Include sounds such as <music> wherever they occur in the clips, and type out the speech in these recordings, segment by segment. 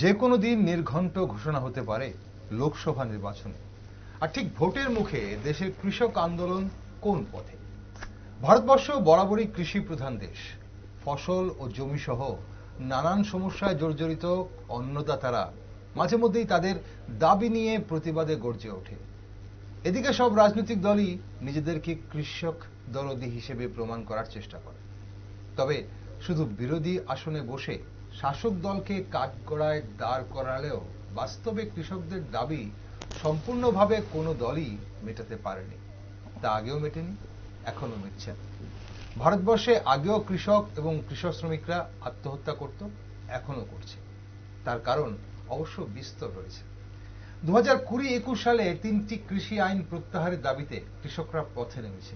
যে কোনো দিন নির্ঘণ্ট ঘোষণা হতে পারে লোকসভা নির্বাচনে আর ঠিক ভোটের মুখে দেশের কৃষক আন্দোলন কোন পথে ভারতবর্ষ বরাবরই কৃষি প্রধান দেশ ফসল ও জমি সহ নানান সমস্যায় জর্জরিত অন্নদাতারা মাঝে মধ্যেই তাদের দাবি নিয়ে প্রতিবাদে গর্জে ওঠে এদিকে সব রাজনৈতিক দলই নিজেদেরকে কৃষক দলদি হিসেবে প্রমাণ করার চেষ্টা করে তবে শুধু বিরোধী আসনে বসে শাসক দলকে কাঠগড়ায় দাঁড় করালেও বাস্তবে কৃষকদের দাবি সম্পূর্ণভাবে কোনো দলই মেটাতে পারেনি তা আগেও মেটেনি এখনো মিটছে ভারতবর্ষে আগেও কৃষক এবং কৃষক শ্রমিকরা আত্মহত্যা করত এখনো করছে তার কারণ অবশ্য বিস্তর রয়েছে দু হাজার কুড়ি একুশ সালে তিনটি কৃষি আইন প্রত্যাহারের দাবিতে কৃষকরা পথে নেমেছে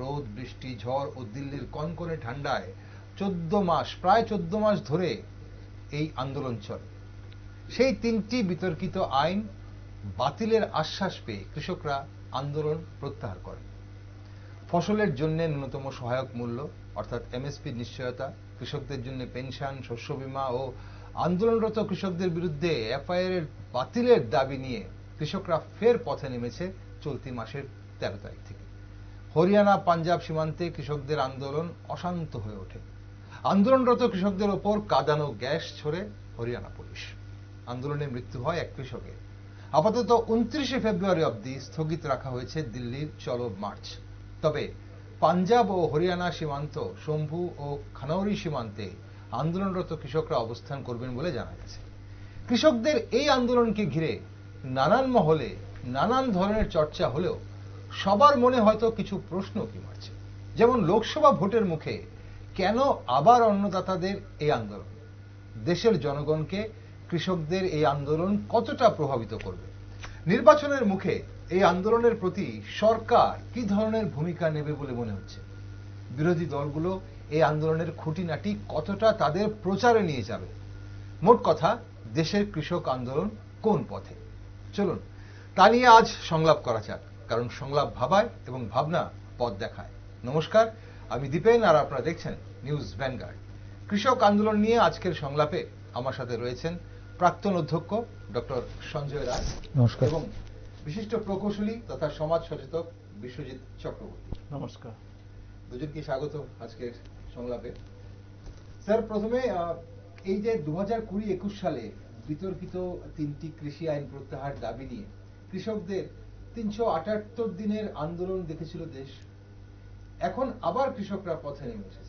রোদ বৃষ্টি ঝড় ও দিল্লির কনকনে ঠান্ডায় চোদ্দ মাস প্রায় চোদ্দ মাস ধরে এই আন্দোলন চলে সেই তিনটি বিতর্কিত আইন বাতিলের আশ্বাস পেয়ে কৃষকরা আন্দোলন প্রত্যাহার করে ফসলের জন্য ন্যূনতম সহায়ক মূল্য অর্থাৎ এমএসপি নিশ্চয়তা কৃষকদের জন্য পেনশন শস্য বীমা ও আন্দোলনরত কৃষকদের বিরুদ্ধে এফআইআর বাতিলের দাবি নিয়ে কৃষকরা ফের পথে নেমেছে চলতি মাসের তেরো তারিখ থেকে হরিয়ানা পাঞ্জাব সীমান্তে কৃষকদের আন্দোলন অশান্ত হয়ে ওঠে আন্দোলনরত কৃষকদের ওপর কাদানো গ্যাস ছড়ে হরিয়ানা পুলিশ আন্দোলনে মৃত্যু হয় এক কৃষকের আপাতত উনত্রিশে ফেব্রুয়ারি অব্দি স্থগিত রাখা হয়েছে দিল্লির চলো মার্চ তবে পাঞ্জাব ও হরিয়ানা সীমান্ত শম্ভু ও খানৌরি সীমান্তে আন্দোলনরত কৃষকরা অবস্থান করবেন বলে জানা গেছে কৃষকদের এই আন্দোলনকে ঘিরে নানান মহলে নানান ধরনের চর্চা হলেও সবার মনে হয়তো কিছু প্রশ্ন কি মারছে যেমন লোকসভা ভোটের মুখে কেন আবার অন্নদাতাদের এই আন্দোলন দেশের জনগণকে কৃষকদের এই আন্দোলন কতটা প্রভাবিত করবে নির্বাচনের মুখে এই আন্দোলনের প্রতি সরকার কি ধরনের ভূমিকা নেবে বলে মনে হচ্ছে বিরোধী দলগুলো এই আন্দোলনের খুঁটিনাটি কতটা তাদের প্রচারে নিয়ে যাবে মোট কথা দেশের কৃষক আন্দোলন কোন পথে চলুন তা নিয়ে আজ সংলাপ করা যাক কারণ সংলাপ ভাবায় এবং ভাবনা পথ দেখায় নমস্কার আমি দীপেন আর আপনারা দেখছেন নিউজ ভ্যানগার্ড কৃষক আন্দোলন নিয়ে আজকের সংলাপে আমার সাথে রয়েছেন প্রাক্তন অধ্যক্ষ ডক্টর সঞ্জয় রায় নমস্কার এবং বিশিষ্ট প্রকৌশলী তথা সমাজ সচেতক বিশ্বজিৎ চক্রবর্তী নমস্কার দুজনকে স্বাগত আজকের সংলাপে স্যার প্রথমে এই যে দু হাজার কুড়ি একুশ সালে বিতর্কিত তিনটি কৃষি আইন প্রত্যাহার দাবি নিয়ে কৃষকদের তিনশো আটাত্তর দিনের আন্দোলন দেখেছিল দেশ এখন আবার কৃষকরা পথে নেমেছে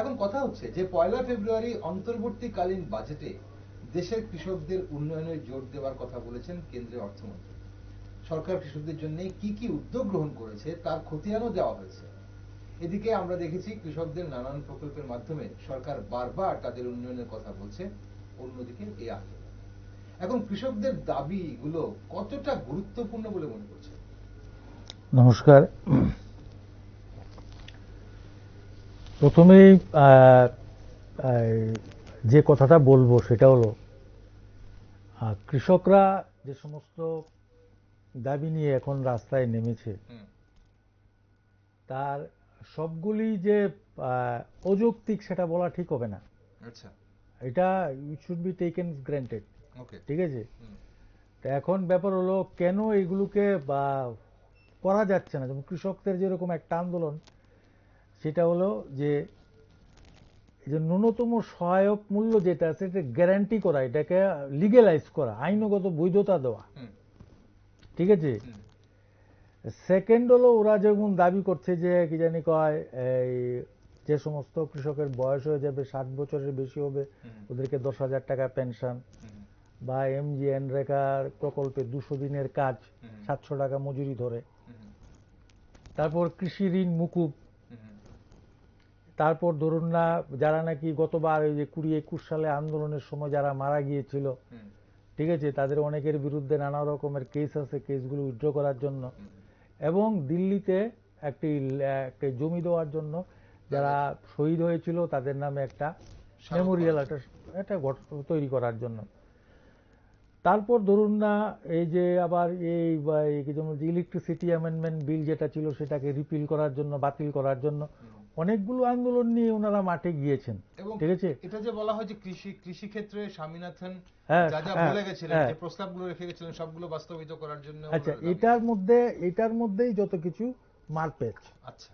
এখন কথা হচ্ছে যে পয়লা ফেব্রুয়ারি অন্তর্বর্তীকালীন বাজেটে দেশের কৃষকদের উন্নয়নে জোর দেওয়ার কথা বলেছেন কেন্দ্রীয় অর্থমন্ত্রী সরকার কৃষকদের জন্য কি কি উদ্যোগ গ্রহণ করেছে তার খতিয়ানও দেওয়া হয়েছে এদিকে আমরা দেখেছি কৃষকদের নানান প্রকল্পের মাধ্যমে সরকার বারবার তাদের উন্নয়নের কথা বলছে অন্যদিকে এ আন্দোলন এখন কৃষকদের দাবিগুলো কতটা গুরুত্বপূর্ণ বলে মনে করছে নমস্কার প্রথমেই যে কথাটা বলবো সেটা হলো কৃষকরা যে সমস্ত দাবি নিয়ে এখন রাস্তায় নেমেছে তার সবগুলি যে অযৌক্তিক সেটা বলা ঠিক হবে না আচ্ছা এটা it should be taken granted ঠিক আছে তা এখন ব্যাপার হলো কেন এগুলোকে বা করা যাচ্ছে না যেমন কৃষকদের যেরকম একটা আন্দোলন সেটা হলো যে এই যে ন্যূনতম সহায়ক মূল্য যেটা আছে এটা গ্যারান্টি করা এটাকে লিগেলাইজ করা আইনগত বৈধতা দেওয়া ঠিক আছে সেকেন্ড হলো ওরা যেমন দাবি করছে যে কি জানি কয় এই যে সমস্ত কৃষকের বয়স হয়ে যাবে ষাট বছরের বেশি হবে ওদেরকে দশ হাজার টাকা পেনশন বা এম জি এন রেখার প্রকল্পে দুশো দিনের কাজ সাতশো টাকা মজুরি ধরে তারপর কৃষি ঋণ মুকুব তারপর ধরুন না যারা নাকি গতবার ওই যে কুড়ি একুশ সালে আন্দোলনের সময় যারা মারা গিয়েছিল ঠিক আছে তাদের অনেকের বিরুদ্ধে নানা রকমের কেস আছে কেসগুলো উইড্র করার জন্য এবং দিল্লিতে একটি একটি জমি দেওয়ার জন্য যারা হ্যাঁ। শহীদ হয়েছিল তাদের নামে একটা মেমোরিয়াল একটা একটা তৈরি করার জন্য তারপর ধরুন না এই যে আবার এই যেমন ইলেকট্রিসিটি অ্যামেন্ডমেন্ট বিল যেটা ছিল সেটাকে রিপিল করার জন্য বাতিল করার জন্য অনেকগুলো আন্দোলন নিয়ে ওনারা মাঠে গিয়েছেন ঠিক আছে এটা যে বলা হয় যে কৃষি কৃষি ক্ষেত্রে স্বামীনাথন হ্যাঁ, হ্যাঁ, হ্যাঁ। প্রস্তাবগুলো রেখে গেছিলেন সবগুলো বাস্তবিত করার জন্য আচ্ছা এটার মধ্যে এটার মধ্যেই যত কিছু মারপেচ আচ্ছা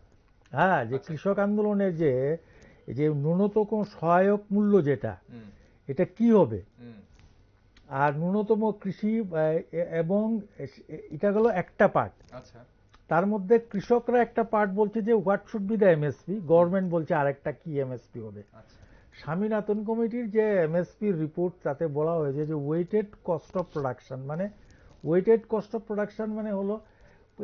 হ্যাঁ যে আচ্ছা। কৃষক আন্দোলনের যে যে ন্যূনতম সহায়ক মূল্য যেটা এটা কি হবে আর ন্যূনতম কৃষি এবং এটা গেল একটা পার্ট আচ্ছা তার মধ্যে কৃষকরা একটা পার্ট বলছে যে what should be the MSP government বলছে আরেকটা কি এমএসপি হবে আচ্ছা। স্বামীনাথন কমিটির যে এমএসপির রিপোর্ট তাতে বলা হয়েছে যে ওয়েটেড কস্ট অফ প্রোডাকশন মানে ওয়েটেড কস্ট অফ প্রোডাকশন মানে হলো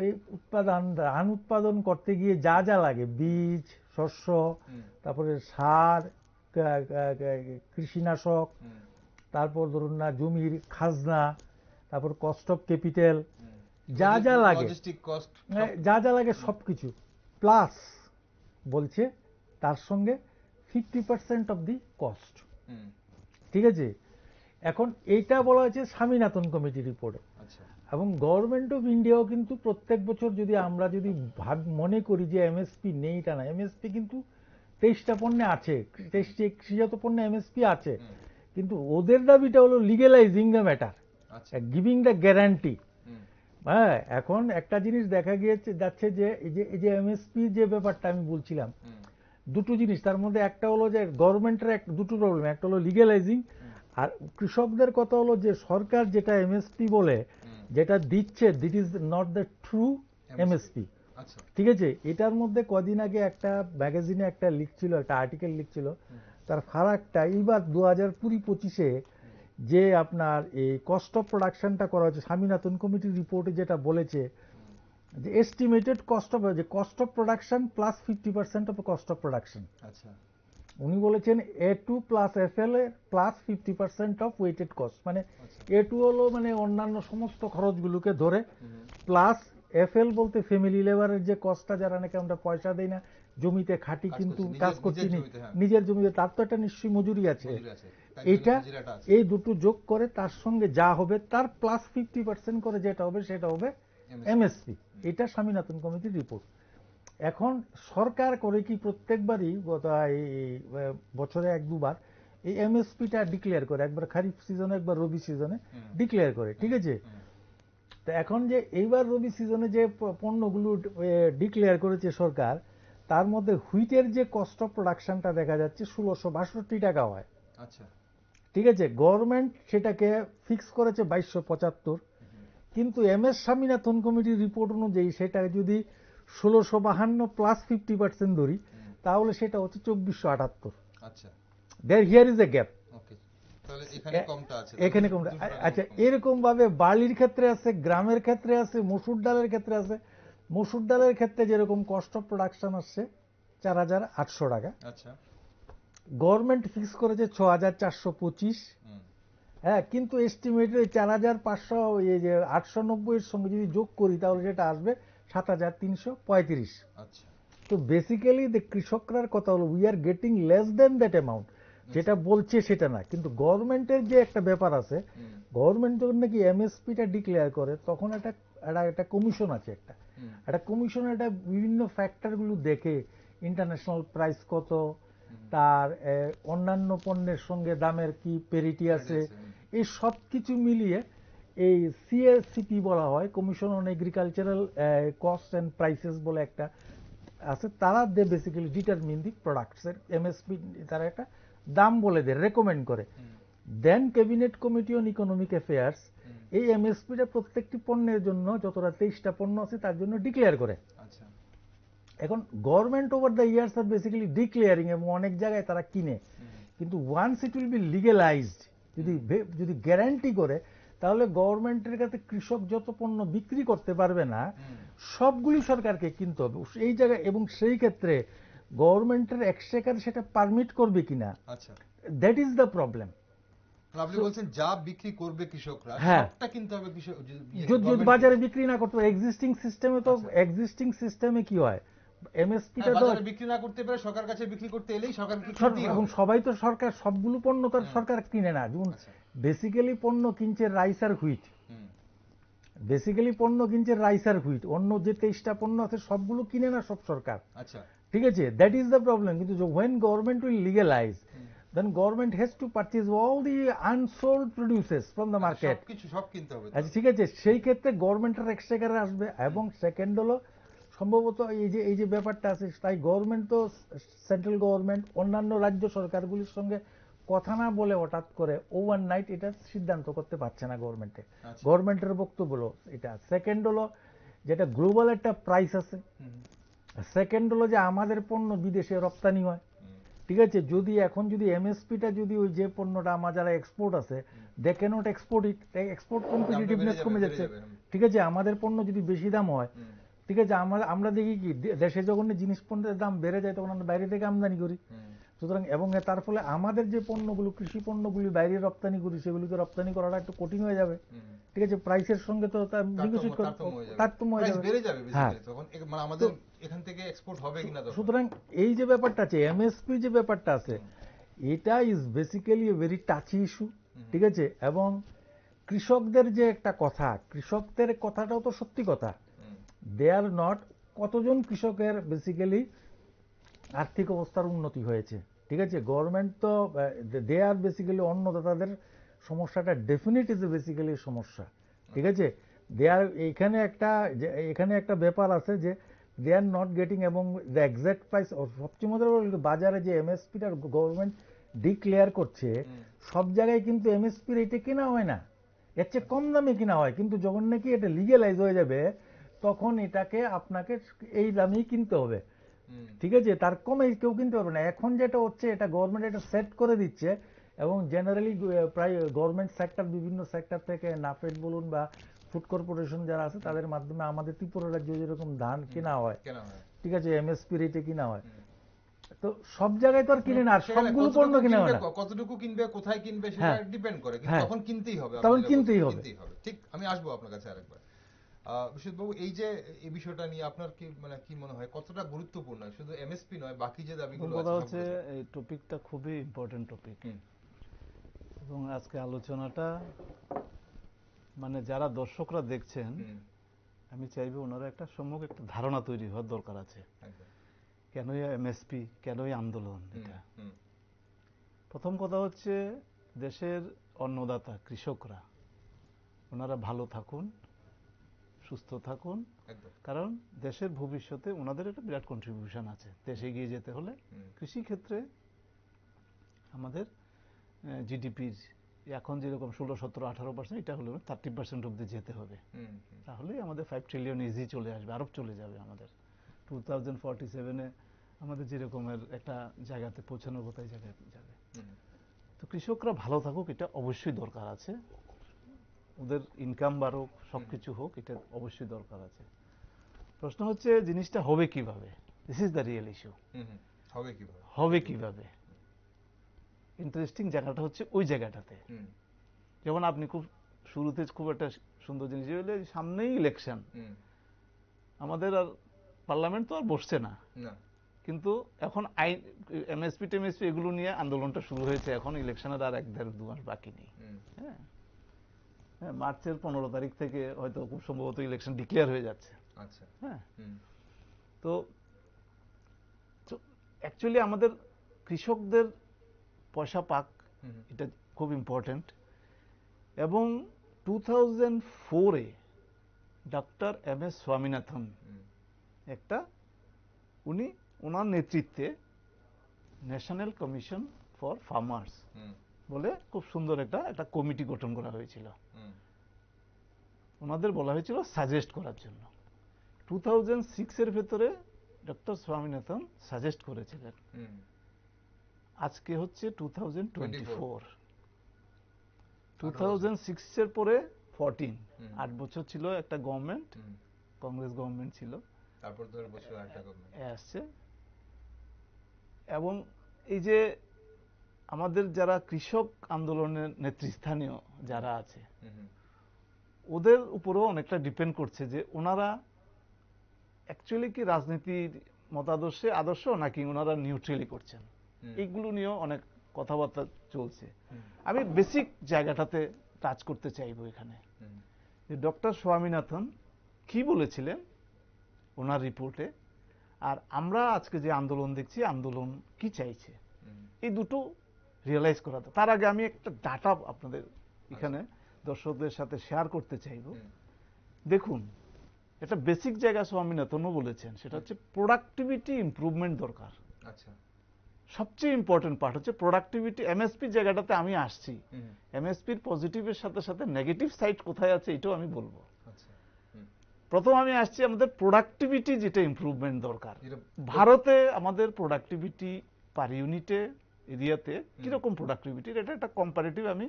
এই উৎপাদন ধান উৎপাদন করতে গিয়ে যা যা লাগে বীজ শস্য তারপরে সার কৃষিনাশক তারপর ধরুন না জমির খাজনা তারপর কস্ট অফ ক্যাপিটাল হ্যাঁ, যা যা লাগে যা যা লাগে সব কিছু প্লাস বলছে তার সঙ্গে fifty percent of the cost ঠিক আছে এখন এইটা বলা হয়েছে স্বামীনাথন কমিটি রিপোর্টে আচ্ছা। এবং গভর্নমেন্ট অফ ইন্ডিয়াও কিন্তু প্রত্যেক বছর যদি আমরা যদি ভাব মনে করি যে এমএসপি নেই তা না এমএসপি কিন্তু তেইশটা পণ্যে আছে তেইশটি কৃষিজাত পণ্যে এমএসপি আছে কিন্তু ওদের দাবিটা হলো legalising the matter giving the guarantee হ্যাঁ এখন একটা জিনিস দেখা গিয়েছে যাচ্ছে যে এই যে এমএসপি যে ব্যাপারটা আমি বলছিলাম দুটো জিনিস তার মধ্যে একটা হলো যে গভর্নমেন্টের এক দুটো প্রবলেম একটা হলো লিগেলাইজিং আর কৃষকদের কথা হলো যে সরকার যেটা এমএসপি বলে যেটা দিচ্ছে that is not the true MSP ঠিক আছে এটার মধ্যে কদিন আগে একটা ম্যাগাজিনে একটা লিখছিল একটা আর্টিকেল লিখছিল তার ফারাকটা এইবার দু হাজার কুড়ি পঁচিশে যে আপনার এই কস্ট অফ প্রোডাকশনটা করা হয়েছে স্বামীনাথন কমিটির রিপোর্টে যেটা বলেছে যে এস্টিমেটেড কস্ট অফ যে cost of production plus fifty percent of cost of production আচ্ছা উনি বলেছেন A two plus F L এ plus fifty percent of weighted cost মানে এ আচ্ছা। টু হলো মানে অন্যান্য সমস্ত খরচগুলোকে ধরে প্লাস এফ এল বলতে ফ্যামিলি লেবারের যে কস্টটা যারা নাকি আমরা পয়সা দেই না জমিতে খাটি কিন্তু কাজ করছি হ্যাঁ। নিজের জমিতে তার তো একটা নিশ্চয়ই মজুরি আছে এটা এই দুটো যোগ করে তার সঙ্গে যা হবে তার প্লাস ফিফটি পার্সেন্ট করে যেটা হবে সেটা হবে এমএসপি এটা স্বামীনাথন কমিটির রিপোর্ট এখন সরকার করে কি প্রত্যেকবারই গত বছরে এক দুবার এই এমএসপিটা ডিক্লেয়ার করে একবার খারিফ সিজনে একবার রবি সিজনে ডিক্লেয়ার করে ঠিক আছে তো এখন যে এইবার রবি সিজনে যে পণ্যগুলো ডিক্লেয়ার করেছে সরকার তার মধ্যে হুইটের যে কস্ট অফ প্রোডাকশনটা দেখা যাচ্ছে ষোলোশো বাষট্টি টাকা হয় আচ্ছা ঠিক আছে গভর্নমেন্ট সেটাকে ফিক্স করেছে বাইশশো পঁচাত্তর কিন্তু এম এস স্বামীনাথন কমিটির রিপোর্ট অনুযায়ী সেটা যদি ষোলোশো বাহান্ন প্লাস ফিফটি পার্সেন্ট ধরি তাহলে সেটা হচ্ছে চব্বিশশো আটাত্তর আচ্ছা there here is a gap এখানে কমটা আচ্ছা এরকম ভাবে বার্লির ক্ষেত্রে আছে গ্রামের ক্ষেত্রে আছে মসুর ডালের ক্ষেত্রে আছে মসুর ডালের ক্ষেত্রে যেরকম কস্ট অফ প্রোডাকশন আসছে চার হাজার আটশো টাকা আচ্ছা গভর্নমেন্ট ফিক্স করেছে ছ হাজার চারশো পঁচিশ হ্যাঁ কিন্তু এস্টিমেটেড চার হাজার পাঁচশো আটশো নব্বইয়ের সঙ্গে যদি যোগ করি তাহলে সেটা আসবে সাত হাজার তিনশো পঁয়ত্রিশ আচ্ছা। তো বেসিক্যালি দ্য কৃষকরার কথা হলো we are getting less than that amount যেটা বলছে সেটা না কিন্তু গভর্নমেন্টের যে একটা ব্যাপার আছে গভর্নমেন্ট যখন নাকি এমএসপিটা ডিক্লেয়ার করে তখন একটা একটা কমিশন আছে একটা একটা কমিশন একটা বিভিন্ন ফ্যাক্টরগুলো দেখে ইন্টারন্যাশনাল প্রাইস কত তার অন্যান্য পণ্যের সঙ্গে দামের কি পেরিটি আছে এই সব কিছু মিলিয়ে এই সিএসিপি বলা হয় commission on agricultural cost and prices বলে একটা আছে তারা they basically determine the products এর এমএসপি তারা একটা দাম বলে দেয় রেকমেন্ড করে then cabinet committee on economic affairs এই এমএসপিটা প্রত্যেকটি পণ্যের জন্য যতটা তেইশটা পণ্য আছে তার জন্য ডিক্লেয়ার করে আচ্ছা এখন government over the years are basically declaring এবং অনেক জায়গায় তারা কিনে কিন্তু once it will be legalised যদি যদি গ্যারান্টি করে তাহলে গভর্নমেন্টের কাছে কৃষক যত পণ্য বিক্রি করতে পারবে না সবগুলি সরকারকে কিনতে হবে এই জায়গায় এবং সেই ক্ষেত্রে গভর্নমেন্টের এক্সটেকার সেটা পারমিট করবে কিনা আচ্ছা দ্যাট ইজ দ্য প্রবলেম বলছেন যা বিক্রি করবে কৃষকরা যদি হ্যাঁ। বাজারে বিক্রি না করতে এক্সিস্টিং সিস্টেমে তো আচ্ছা। এক্সিস্টিং সিস্টেমে কি হয় হ্যাঁ। আচ্ছা। সবগুলো কিনে না সব সরকার আচ্ছা। ঠিক আছে দ্যাট ইজ দ্য প্রবলেম কিন্তু when government will legalise then government has to purchase all the unsold produces from the market সব কিনতে হবে আচ্ছা ঠিক আছে সেই ক্ষেত্রে গভর্নমেন্টের এক্সট্রেকারে আসবে এবং সেকেন্ড হলো সম্ভবত এই যে এই যে ব্যাপারটা আছে তাই গভর্নমেন্ট তো সেন্ট্রাল গভর্নমেন্ট অন্যান্য রাজ্য সরকারগুলির সঙ্গে কথা না বলে হঠাৎ করে ওভার নাইট এটা সিদ্ধান্ত করতে পারছে না গভর্নমেন্টে আচ্ছা। গভর্নমেন্টের বক্তব্য হলো এটা সেকেন্ড হলো যেটা গ্লোবাল একটা প্রাইস আছে সেকেন্ড হলো যে আমাদের পণ্য বিদেশে রপ্তানি হয় ঠিক আছে যদি এখন যদি এমএসপিটা যদি ওই যে পণ্যটা আমার যারা এক্সপোর্ট আছে they cannot export it export competitiveness কমে যাচ্ছে ঠিক আছে আমাদের পণ্য যদি বেশি দাম হয় ঠিক আছে আমরা আমরা দেখি কি দেশে যখন জিনিস পণ্যের দাম বেড়ে যায় তখন আমরা বাইরে থেকে আমদানি করি সুতরাং এবং তার ফলে আমাদের যে পণ্যগুলো কৃষি পণ্যগুলি বাইরে রপ্তানি করি সেগুলিকে রপ্তানি করাটা একটু কঠিন হয়ে যাবে ঠিক আছে প্রাইসের সঙ্গে তো বিকশিত তারতম্য হয়ে যাবে হ্যাঁ মানে এখান থেকে এক্সপোর্ট হবে কিনা সুতরাং এই যে ব্যাপারটা আছে এমএসপি যে ব্যাপারটা আছে এটা is basically a very touchy issue ঠিক আছে এবং কৃষকদের যে একটা কথা কৃষকদের কথাটাও তো সত্যি কথা দে আর নট কতজন কৃষকের বেসিক্যালি আর্থিক অবস্থার উন্নতি হয়েছে ঠিক আছে গভর্নমেন্ট তো দে আর বেসিক্যালি অন্নদাতাদের সমস্যাটা ডেফিনেট ইজ এ বেসিক্যালি সমস্যা ঠিক আছে দে আর এখানে একটা এখানে একটা ব্যাপার আছে যে দে আর নট গেটিং এবং দ্য এক্স্যাক্ট প্রাইস সবচেয়ে মজার বাজারে যে এমএসপিটা গভর্নমেন্ট ডিক্লেয়ার করছে সব জায়গায় কিন্তু এমএসপি রেটে কেনা হয় না এর চেয়ে কম দামে কেনা হয় কিন্তু যখন নাকি এটা লিগেলাইজ হয়ে যাবে তখন এটাকে আপনাকে এই দামেই কিনতে হবে ঠিক আছে তার কমে কেউ কিনতে পারবে না এখন যেটা হচ্ছে এটা গভর্নমেন্ট এটা সেট করে দিচ্ছে এবং জেনারেলি প্রায় গভর্নমেন্ট সেক্টর বিভিন্ন সেক্টর থেকে নাফেড বলুন বা ফুড কর্পোরেশন যারা আছে তাদের মাধ্যমে আমাদের ত্রিপুরা রাজ্যে যেরকম ধান কেনা হয় ঠিক আছে এম এস রেটে কেনা হয় তো সব জায়গায় তো আর কিনে না সবগুলো পণ্য কিনে হয় না কতটুকু কিনবে কোথায় কিনবে সেটা ডিপেন্ড হ্যাঁ। করে কিন্তু হ্যাঁ। তখন কিনতেই হবে তখন কিনতেই হবে ঠিক আমি আসবো আপনার কাছে আরেকবার বাবু এই যে এই বিষয়টা নিয়ে আপনার কি মানে কি মনে হয় কতটা গুরুত্বপূর্ণ শুধু এমএসপি নয় বাকি যে দাবিগুলো কথা হচ্ছে এই টপিকটা খুবই ইম্পর্টেন্ট টপিক এবং আজকে আলোচনাটা মানে যারা দর্শকরা দেখছেন আমি চাইবো ওনারা একটা সম্যক একটা ধারণা তৈরি হওয়ার দরকার আছে কেনই এমএসপি কেনই আন্দোলন এটা প্রথম কথা হচ্ছে দেশের অন্নদাতা কৃষকরা ওনারা ভালো থাকুন সুস্থ থাকুন কারণ দেশের ভবিষ্যতে ওনাদের একটা বিরাট কন্ট্রিবিউশন আছে দেশে গিয়ে যেতে হলে কৃষি ক্ষেত্রে আমাদের জিডিপির এখন যেরকম ষোলো সতেরো আঠারো পার্সেন্ট এটা হলে থার্টি পার্সেন্ট অব্দি যেতে হবে তাহলেই আমাদের ফাইভ ট্রিলিয়ন ইজি চলে আসবে আরব চলে যাবে আমাদের টু থাউজেন্ড ফর্টি সেভেনে আমাদের যেরকমের একটা জায়গাতে পৌঁছানোর কথা জায়গায় যাবে তো কৃষকরা ভালো থাকুক এটা অবশ্যই দরকার আছে ওদের ইনকাম বাড়ুক সব কিছু হোক এটা অবশ্যই দরকার আছে প্রশ্ন হচ্ছে জিনিসটা হবে কিভাবে this is the real issue হবে কিভাবে হবে কিভাবে ইন্টারেস্টিং জায়গাটা হচ্ছে ওই জায়গাটাতে যেমন আপনি খুব শুরুতে খুব একটা সুন্দর জিনিস হলে সামনেই ইলেকশন আমাদের আর পার্লামেন্ট তো আর বসছে না কিন্তু এখন আইন এমএসপি টেমএসপি এগুলো নিয়ে আন্দোলনটা শুরু হয়েছে এখন ইলেকশনের আর এক দেড় দু মাস বাকি নেই হ্যাঁ হ্যাঁ, মার্চের পনেরো তারিখ থেকে হয়তো খুব সম্ভবত ইলেকশন ডিক্লেয়ার হয়ে যাচ্ছে আচ্ছা হ্যাঁ তো অ্যাকচুয়ালি আমাদের কৃষকদের পয়সা পাক এটা খুব ইম্পর্টেন্ট এবং টু থাউজেন্ড ফোরে ডাক্তার এম এস স্বামীনাথন একটা উনি ওনার নেতৃত্বে ন্যাশনাল কমিশন ফর ফার্মার্স বলে খুব সুন্দর একটা একটা কমিটি গঠন করা হয়েছিল ওনাদের বলা হয়েছিল সাজেস্ট করার জন্য টু থাউজেন্ড সিক্সের ভেতরে ডক্টর স্বামীনাথন সাজেস্ট করেছিলেন আজকে হচ্ছে two thousand twenty four two thousand সিক্সের পরে ফর্টিন আট বছর ছিল একটা গভর্নমেন্ট কংগ্রেস গভর্নমেন্ট ছিল তারপর বছর আসছে এবং এই যে আমাদের যারা কৃষক আন্দোলনের নেতৃস্থানীয় যারা আছে ওদের উপরেও অনেকটা ডিপেন্ড করছে যে ওনারা অ্যাকচুয়ালি কি রাজনীতির মতাদর্শে আদর্শ নাকি ওনারা নিউট্রালি করছেন এইগুলো নিয়েও অনেক কথাবার্তা চলছে আমি বেসিক জায়গাটাতে টাচ করতে চাইবো এখানে যে ডক্টর স্বামীনাথন কি বলেছিলেন ওনার রিপোর্টে আর আমরা আজকে যে আন্দোলন দেখছি আন্দোলন কি চাইছে এই দুটো রিয়েলাইজ করা তার আগে আমি একটা ডাটা আপনাদের এখানে দর্শকদের সাথে শেয়ার করতে চাইব দেখুন এটা বেসিক জায়গা স্বামীনাথনও বলেছেন সেটা হচ্ছে প্রোডাক্টিভিটি ইম্প্রুভমেন্ট দরকার আচ্ছা সবচেয়ে ইম্পর্টেন্ট পার্ট হচ্ছে প্রোডাক্টিভিটি এমএসপি জায়গাটাতে আমি আসছি এমএসপির পজিটিভের সাথে সাথে নেগেটিভ সাইড কোথায় আছে এটাও আমি বলবো আচ্ছা। প্রথম আমি আসছি আমাদের প্রোডাক্টিভিটি যেটা ইম্প্রুভমেন্ট দরকার ভারতে আমাদের প্রোডাক্টিভিটি পার ইউনিটে এরিয়াতে কিরকম প্রোডাক্টিভিটির এটা একটা কম্পারেটিভ আমি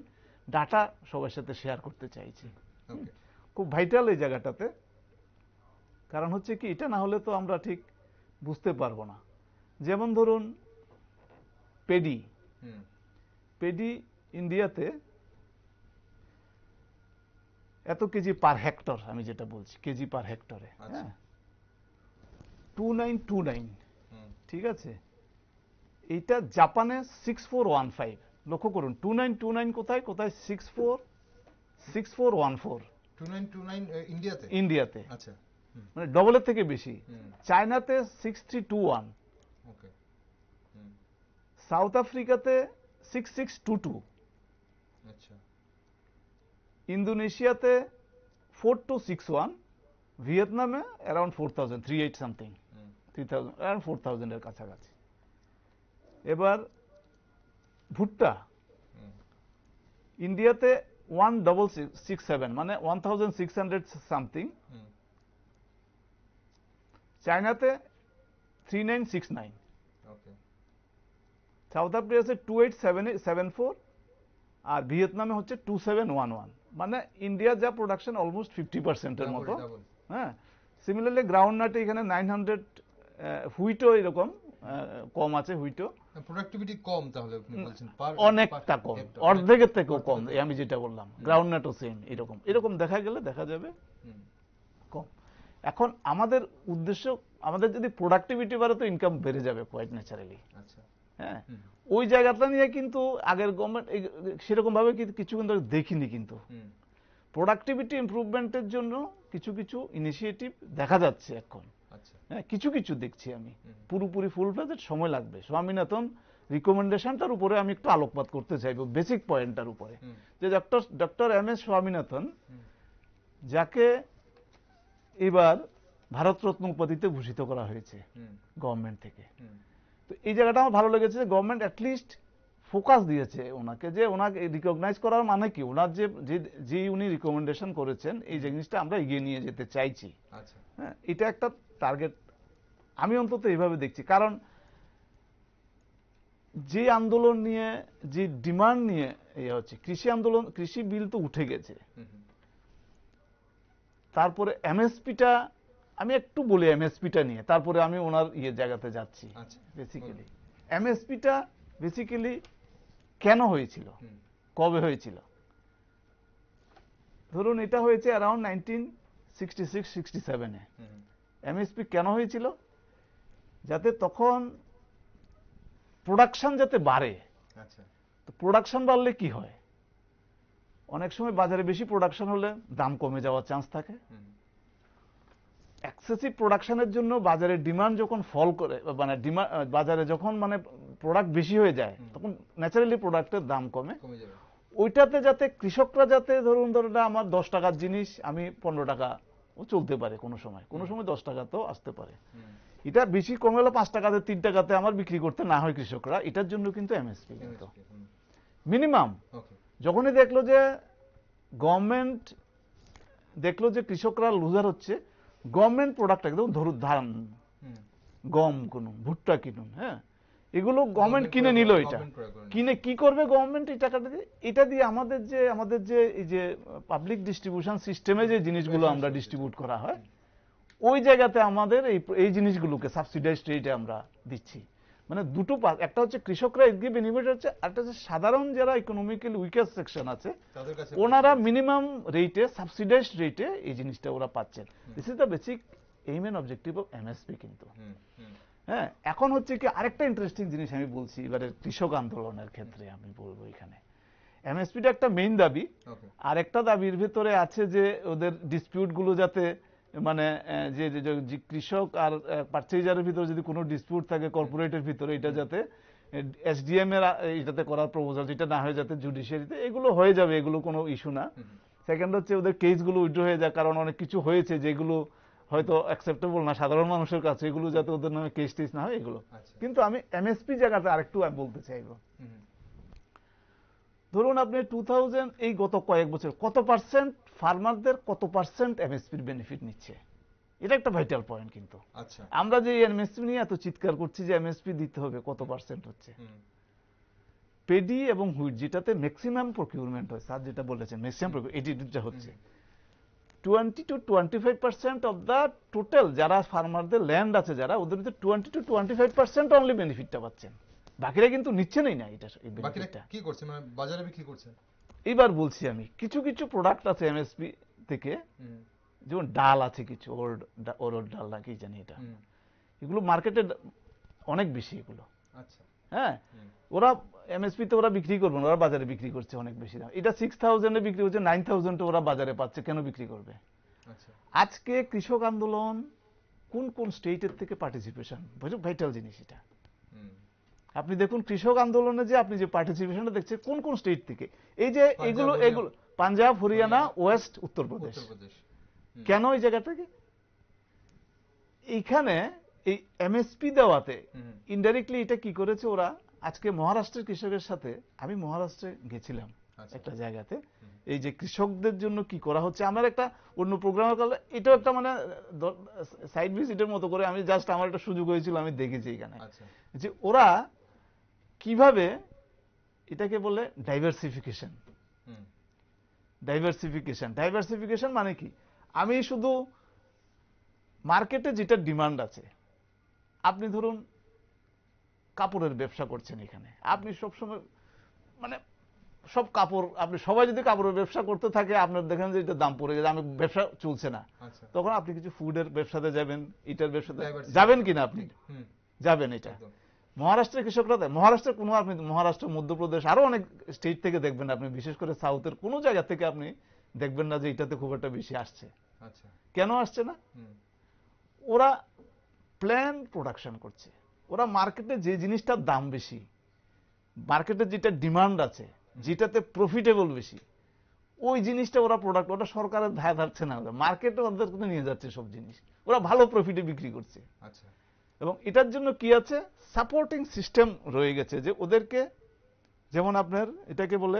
ডাটা সবার সাথে শেয়ার করতে চাইছি খুব ভাইটাল এই জায়গাটাতে কারণ হচ্ছে কি এটা না হলে তো আমরা ঠিক বুঝতে পারবো না যেমন ধরুন পেডি পেডি ইন্ডিয়াতে এত কেজি পার হেক্টর আমি যেটা বলছি কেজি পার আচ্ছা। হেক্টরে হ্যাঁ টু নাইন টু নাইন ঠিক আছে এইটা জাপানে সিক্স ফোর ওয়ান ফাইভ লক্ষ্য করুন টু নাইন টু নাইন কোথায় কোথায় six four six four one four two nine two nine ইন্ডিয়াতে ইন্ডিয়াতে আচ্ছা মানে ডবলের থেকে বেশি চায়নাতে সিক্স থ্রি টু ওয়ান সাউথ আফ্রিকাতে সিক্স সিক্স টু টু আচ্ছা ইন্দোনেশিয়াতে ফোর টু সিক্স ওয়ান ভিয়েতনামে around four thousand three eight something three thousand around four থাউজেন্ডের কাছাকাছি এবার ভুট্টা ইন্ডিয়াতে ওয়ান ডবল সিক্স সেভেন মানে one thousand six hundred something চায়নাতে three nine six nine south Africa two eight seven seven four আর ভিয়েতনামে হচ্ছে টু সেভেন ওয়ান ওয়ান মানে ইন্ডিয়া যা প্রোডাকশন অলমোস্ট ফিফটি পার্সেন্টের মতো হ্যাঁ সিমিলারলি গ্রাউন্ড নাটে এখানে নাইন হান্ড্রেড হুইটও এরকম কম আছে হুইটো প্রোডাক্টিভিটি কম তাহলে আপনি বলছেন অনেকটা কম অর্ধেকের থেকেও কম আমি যেটা বললাম গ্রাউন্ড নেটও সেম এরকম এরকম দেখা গেলে দেখা যাবে কম এখন আমাদের উদ্দেশ্য আমাদের যদি প্রোডাক্টিভিটি বাড়ে তো ইনকাম বেড়ে যাবে কোয়াইট আচ্ছা। ন্যাচারালি হ্যাঁ ওই জায়গাটা নিয়ে কিন্তু আগের গভর্নমেন্ট সেরকম ভাবে কিছু কিন্তু দেখিনি কিন্তু প্রোডাক্টিভিটি ইম্প্রুভমেন্টের জন্য কিছু কিছু ইনিশিয়েটিভ দেখা যাচ্ছে এখন আচ্ছা। হ্যাঁ, কিছু কিছু দেখছি আমি পুরোপুরি ফুল ফ্লেজের সময় লাগবে স্বামীনাথন রিকমেন্ডেশনটার উপরে আমি একটু আলোকপাত করতে চাইবো বেসিক পয়েন্টটার উপরে যে doctor doctor M S Swaminathan যাকে এবার ভারতরত্ন উপাধিতে ভূষিত করা হয়েছে গভর্নমেন্ট থেকে তো এই জায়গাটা আমার ভালো লেগেছে যে গভর্নমেন্ট অ্যাটলিস্ট ফোকাস দিয়েছে ওনাকে যে ওনাকে রিকগনাইজ করার মানে কি ওনার যে যে উনি রিকমেন্ডেশন করেছেন এই জিনিসটা আমরা এগিয়ে নিয়ে যেতে চাইছি আচ্ছা। হ্যাঁ এটা একটা টার্গেট আমি অন্তত এইভাবে দেখছি কারণ যে আন্দোলন নিয়ে যে ডিমান্ড নিয়ে ইয়ে হচ্ছে কৃষি আন্দোলন কৃষি বিল তো উঠে গেছে তারপরে এমএসপিটা আমি একটু বলি এমএসপিটা নিয়ে তারপরে আমি ওনার ইয়ে জায়গাতে যাচ্ছি বেসিক্যালি আচ্ছা। এমএসপিটা বেসিক্যালি কেন হয়েছিল কবে হয়েছিল ধরুন এটা হয়েছে around nineteen sixty six sixty সেভেনে এমএসপি কেন হয়েছিল যাতে তখন প্রোডাকশন যাতে বাড়ে আচ্ছা। তো প্রোডাকশন বাড়লে কি হয় অনেক সময় বাজারে বেশি প্রোডাকশন হলে দাম কমে যাওয়ার চান্স থাকে এক্সেসিভ প্রোডাকশনের জন্য বাজারে ডিমান্ড যখন ফল করে মানে বাজারে যখন মানে প্রোডাক্ট বেশি হয়ে যায় তখন ন্যাচারালি প্রোডাক্টের দাম কমে ওইটাতে যাতে কৃষকরা যাতে ধরুন ধরুন আমার দশ টাকার জিনিস আমি পনেরো টাকা চলতে পারে কোনো সময় কোনো সময় দশ টাকাতেও আসতে পারে এটা বেশি কমে হলো পাঁচ টাকাতে তিন টাকাতে আমার বিক্রি করতে না হয় কৃষকরা এটার জন্য কিন্তু এমএসপি কিন্তু মিনিমাম যখনই দেখলো যে গভর্নমেন্ট দেখলো যে কৃষকরা লুজার হচ্ছে গভর্নমেন্ট প্রোডাক্ট একদম ধরুন ধান গম কিনুন ভুট্টা কিনুন হ্যাঁ এগুলো গভর্নমেন্ট কিনে নিল এটা কিনে কি করবে গভর্নমেন্ট এই টাকাটা দিয়ে এটা দিয়ে আমাদের যে আমাদের যে এই যে পাবলিক ডিস্ট্রিবিউশন সিস্টেমে যে জিনিসগুলো আমরা ডিস্ট্রিবিউট করা হয় ওই জায়গাতে আমাদের এই এই জিনিসগুলোকে সাবসিডাইজড রেটে আমরা দিচ্ছি মানে দুটো পাস একটা হচ্ছে কৃষকরা এর বেনিফিট হচ্ছে আর একটা হচ্ছে সাধারণ যারা ইকোনমিক্যালি উইকার সেকশন আছে ওনারা মিনিমাম রেটে সাবসিডাইজ রেটে এই জিনিসটা ওরা পাচ্ছেন this is the basic aim and objective of MSP কিন্তু হ্যাঁ এখন হচ্ছে কি আরেকটা ইন্টারেস্টিং জিনিস আমি বলছি এবারে কৃষক আন্দোলনের ক্ষেত্রে আমি বলবো এখানে এমএসপিটা একটা মেইন দাবি আর একটা দাবির ভেতরে আছে যে ওদের ডিসপিউটগুলো যাতে মানে যে কৃষক আর পার্চেজারের ভিতরে যদি কোনো ডিসপিউট থাকে কর্পোরেটের ভিতরে এটা যাতে এসডিএম এর এটাতে করার প্রপোজাল যেটা না হয়ে যাতে জুডিশিয়ারিতে এগুলো হয়ে যাবে এগুলো কোনো ইস্যু না সেকেন্ড হচ্ছে ওদের কেসগুলো উইথড্র হয়ে যায় কারণ অনেক কিছু হয়েছে যেগুলো হয়তো অ্যাকসেপ্টেবল না সাধারণ মানুষের কাছে এগুলো যাতে ওদের নামে কেস টেস না হয় এগুলো আচ্ছা। কিন্তু আমি এমএসপি জায়গাতে আরেকটু বলতে চাইব ধরুন আপনি টু এই গত কয়েক বছর কত পার্সেন্ট ফার্মারদের কত পার্সেন্ট এমএসপির বেনিফিট নিচ্ছে এটা একটা ভাইটাল পয়েন্ট কিন্তু আচ্ছা আমরা যে এমএসপি নিয়ে এত চিৎকার করছি যে এমএসপি দিতে হবে কত পার্সেন্ট হচ্ছে পেডি এবং হুইট যেটাতে ম্যাক্সিমাম প্রকিউরমেন্ট হয় স্যার যেটা বলেছেন ম্যাক্সিমাম এটি যা হচ্ছে twenty two twenty five percent of the total যারা ফার্মারদের ল্যান্ড আছে যারা ওদের মধ্যে twenty two twenty five percent only বেনিফিটটা পাচ্ছেন বাকিরা কিন্তু নিচ্ছেনই না এটা বাকিরা কি করছে মানে বাজারে বিক্রি করছে এবার বলছি আমি কিছু কিছু প্রোডাক্ট আছে এমএসপি থেকে যেমন ডাল আছে কিছু ওর ওরড ডাল না কি জানি এটা এগুলো মার্কেটে অনেক বেশি এগুলো আচ্ছা। হ্যাঁ ওরা এমএসপিতে ওরা বিক্রি করবে না ওরা বাজারে বিক্রি করছে অনেক বেশি দাম এটা সিক্স থাউজেন্ডে বিক্রি হচ্ছে নাইন থাউজেন্ড ওরা বাজারে পাচ্ছে কেন বিক্রি করবে আচ্ছা। আজকে কৃষক আন্দোলন কোন কোন স্টেটের থেকে পার্টিসিপেশন ভাইটাল জিনিস এটা আপনি দেখুন কৃষক আন্দোলনে যে আপনি যে পার্টিসিপেশনটা দেখছেন কোন কোন স্টেট থেকে এই যে এগুলো এগুলো পাঞ্জাব হরিয়ানা ওয়েস্ট উত্তরপ্রদেশ কেন এই জায়গা থেকে এইখানে এই এমএসপি দেওয়াতে ইনডাইরেক্টলি এটা কি করেছে ওরা আজকে মহারাষ্ট্রের কৃষকের সাথে আমি মহারাষ্ট্রে গেছিলাম আচ্ছা। একটা জায়গাতে এই যে কৃষকদের জন্য কি করা হচ্ছে আমার একটা অন্য প্রোগ্রামের কালে এটাও একটা মানে সাইড ভিজিটের মতো করে আমি জাস্ট আমার একটা সুযোগ হয়েছিল আমি দেখেছি এখানে আচ্ছা। যে ওরা কিভাবে এটাকে বলে ডাইভার্সিফিকেশন ডাইভার্সিফিকেশন ডাইভার্সিফিকেশন মানে কি আমি শুধু মার্কেটে যেটা ডিমান্ড আছে আপনি ধরুন কাপড়ের ব্যবসা করছেন এখানে আপনি সবসময় মানে সব কাপড় আপনি সবাই যদি কাপড়ের ব্যবসা করতে থাকে আপনার দেখেন যে এটা দাম পড়ে গেছে আমি ব্যবসা চলছে না আচ্ছা। তখন আপনি কিছু ফুডের ব্যবসাতে যাবেন এটার ব্যবসাতে যাবেন কিনা আপনি যাবেন এটা মহারাষ্ট্রের কৃষকরা মহারাষ্ট্রের কোনো আপনি মহারাষ্ট্র মধ্যপ্রদেশ আরও অনেক স্টেট থেকে দেখবেন আপনি বিশেষ করে সাউথের কোনো জায়গা থেকে আপনি দেখবেন না যে এটাতে খুব একটা বেশি আসছে আচ্ছা। কেন আসছে না ওরা প্ল্যান প্রোডাকশন করছে ওরা মার্কেটে যে জিনিসটার দাম বেশি মার্কেটে যেটা ডিমান্ড আছে যেটাতে প্রফিটেবল বেশি ওই জিনিসটা ওরা প্রোডাক্ট ওটা সরকারের ধায় ধারছে না ওরা মার্কেটে ওদের নিয়ে যাচ্ছে সব জিনিস ওরা ভালো প্রফিটে বিক্রি করছে আচ্ছা এবং এটার জন্য কি আছে সাপোর্টিং সিস্টেম রয়ে গেছে যে ওদেরকে যেমন আপনার এটাকে বলে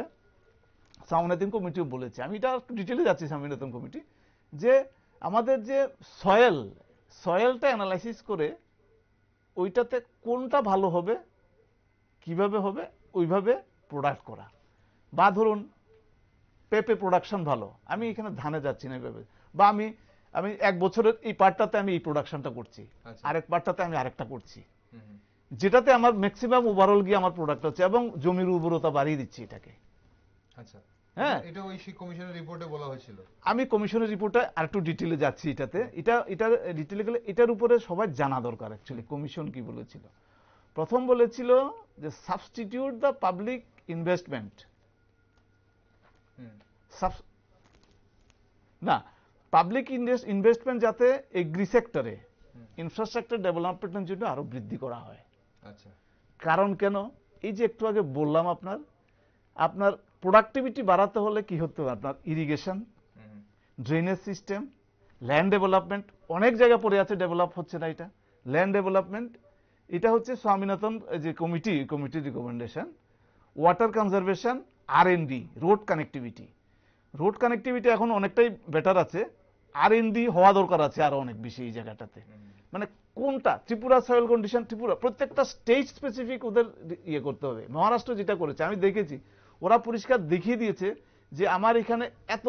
সামনাতিন কমিটিও বলেছে আমি এটা ডিটেলে যাচ্ছি সামনাতন কমিটি যে আমাদের যে সয়েল সয়েলটা অ্যানালাইসিস করে ওইটাতে কোনটা ভালো হবে কিভাবে হবে ওইভাবে প্রোডাক্ট করা বা ধরুন পেপে প্রোডাকশন ভালো আমি এখানে ধানে যাচ্ছি না এভাবে বা আমি আমি এক বছরের এই পার্টটাতে আমি এই প্রোডাকশনটা করছি আচ্ছা। আরেক পার্টটাতে আমি আরেকটা করছি যেটাতে আমার ম্যাক্সিমাম ওভারঅল গিয়ে আমার প্রোডাক্ট হচ্ছে এবং জমির উর্বরতা বাড়িয়ে দিচ্ছি এটাকে আচ্ছা হ্যাঁ? এটা আমি কমিশনের রিপোর্টে ডিটেলে যাচ্ছি এটাতে এটা এটা ডিটেলে গেলে এটার উপরে সবাই জানা দরকার অ্যাকচুয়ালি কমিশন কি বলেছিল প্রথম বলেছিল যে সাবস্টিটিউট দ্য পাবলিক ইনভেস্টমেন্ট না পাবলিক ইনভেস্টমেন্ট যাতে এগ্রি সেক্টরে ইনফ্রাস্ট্রাকচার ডেভেলপমেন্টের জন্য আরও বৃদ্ধি করা হয় আচ্ছা কারণ কেন এই যে একটু আগে বললাম আপনার আপনার প্রোডাক্টিভিটি বাড়াতে হলে কি হতে হবে আপনার irrigation drainage system land development অনেক জায়গা পড়ে আছে ডেভেলপ হচ্ছে না এটা ল্যান্ড ডেভেলপমেন্ট এটা হচ্ছে স্বামীনাথন যে কমিটি কমিটির recommendation water conservation R and D road connectivity road connectivity এখন অনেকটাই বেটার আছে আর হওয়া দরকার আছে আরো অনেক বেশি এই জায়গাটাতে মানে কোনটা ত্রিপুরা সয়েল কন্ডিশন ত্রিপুরা প্রত্যেকটা স্টেট স্পেসিফিক ওদের ইয়ে করতে হবে মহারাষ্ট্র যেটা করেছে আমি দেখেছি ওরা পরিষ্কার দেখিয়ে দিয়েছে যে আমার এখানে এত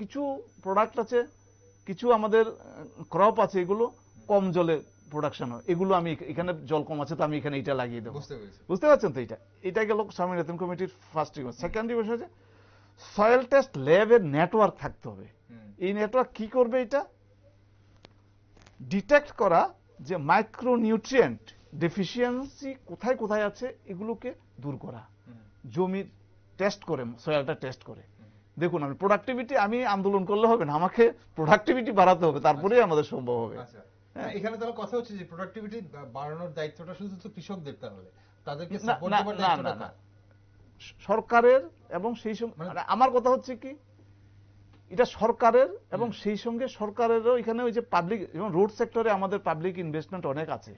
কিছু প্রোডাক্ট আছে কিছু আমাদের ক্রপ আছে এগুলো কম জলে প্রোডাকশন হয় এগুলো আমি এখানে জল কম আছে তো আমি এখানে এটা লাগিয়ে দেবো বুঝতে পারছেন তো এটা এটা গেল স্বামীনাথন কমিটির ফার্স্ট রিকোয়েস্ট সেকেন্ড রিকোয়েস্ট হচ্ছে সয়েল টেস্ট ল্যাবের নেটওয়ার্ক থাকতে হবে এই নেটওয়ার্ক কি করবে এটা ডিটেক্ট করা যে মাইক্রোনিউট্রিয়েন্ট ডেফিসিয়েন্সি কোথায় কোথায় আছে এগুলোকে দূর করা জমির টেস্ট করে সয়ালটা টেস্ট করে দেখুন আমি প্রোডাক্টিভিটি আমি আন্দোলন করলে হবে না আমাকে প্রোডাক্টিভিটি বাড়াতে হবে তারপরে আচ্ছা। আমাদের সম্ভব হবে আচ্ছা। হ্যাঁ। এখানে তাহলে কথা হচ্ছে যে প্রোডাক্টিভিটি বাড়ানোর দায়িত্বটা শুধু তো কৃষকদের তাহলে তাদেরকে সাপোর্ট দেওয়ার দায়িত্বটা সরকারের এবং সেই সময় মানে আমার কথা হচ্ছে কি এটা সরকারের এবং সেই সঙ্গে সরকারেরও এখানে ওই যে পাবলিক এবং রোড সেক্টরে আমাদের পাবলিক ইনভেস্টমেন্ট অনেক আছে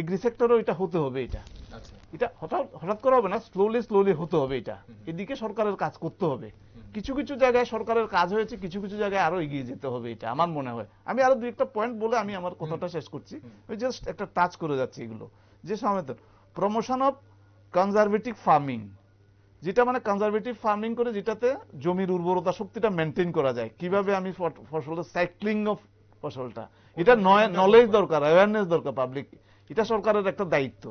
এগ্রি সেক্টরেও এটা হতে হবে এটা আচ্ছা। এটা হঠাৎ হঠাৎ করা হবে না স্লোলি স্লোলি হতে হবে এটা এদিকে সরকারের কাজ করতে হবে কিছু কিছু জায়গায় সরকারের কাজ হয়েছে কিছু কিছু জায়গায় আরো এগিয়ে যেতে হবে এটা আমার মনে হয় আমি আরো দু একটা পয়েন্ট বলে আমি আমার কথাটা শেষ করছি আমি জাস্ট একটা টাচ করে যাচ্ছি এগুলো যে সমেত প্রমোশন অফ কনজারভেটিভ ফার্মিং যেটা মানে কনজারভেটিভ ফার্মিং করে যেটাতে জমির উর্বরতা শক্তিটা মেনটেন করা যায় কিভাবে আমি ফসলের সাইক্লিং অফ ফসলটা এটা নয় নলেজ দরকার অ্যাওয়ারনেস দরকার পাবলিক এটা সরকারের একটা দায়িত্ব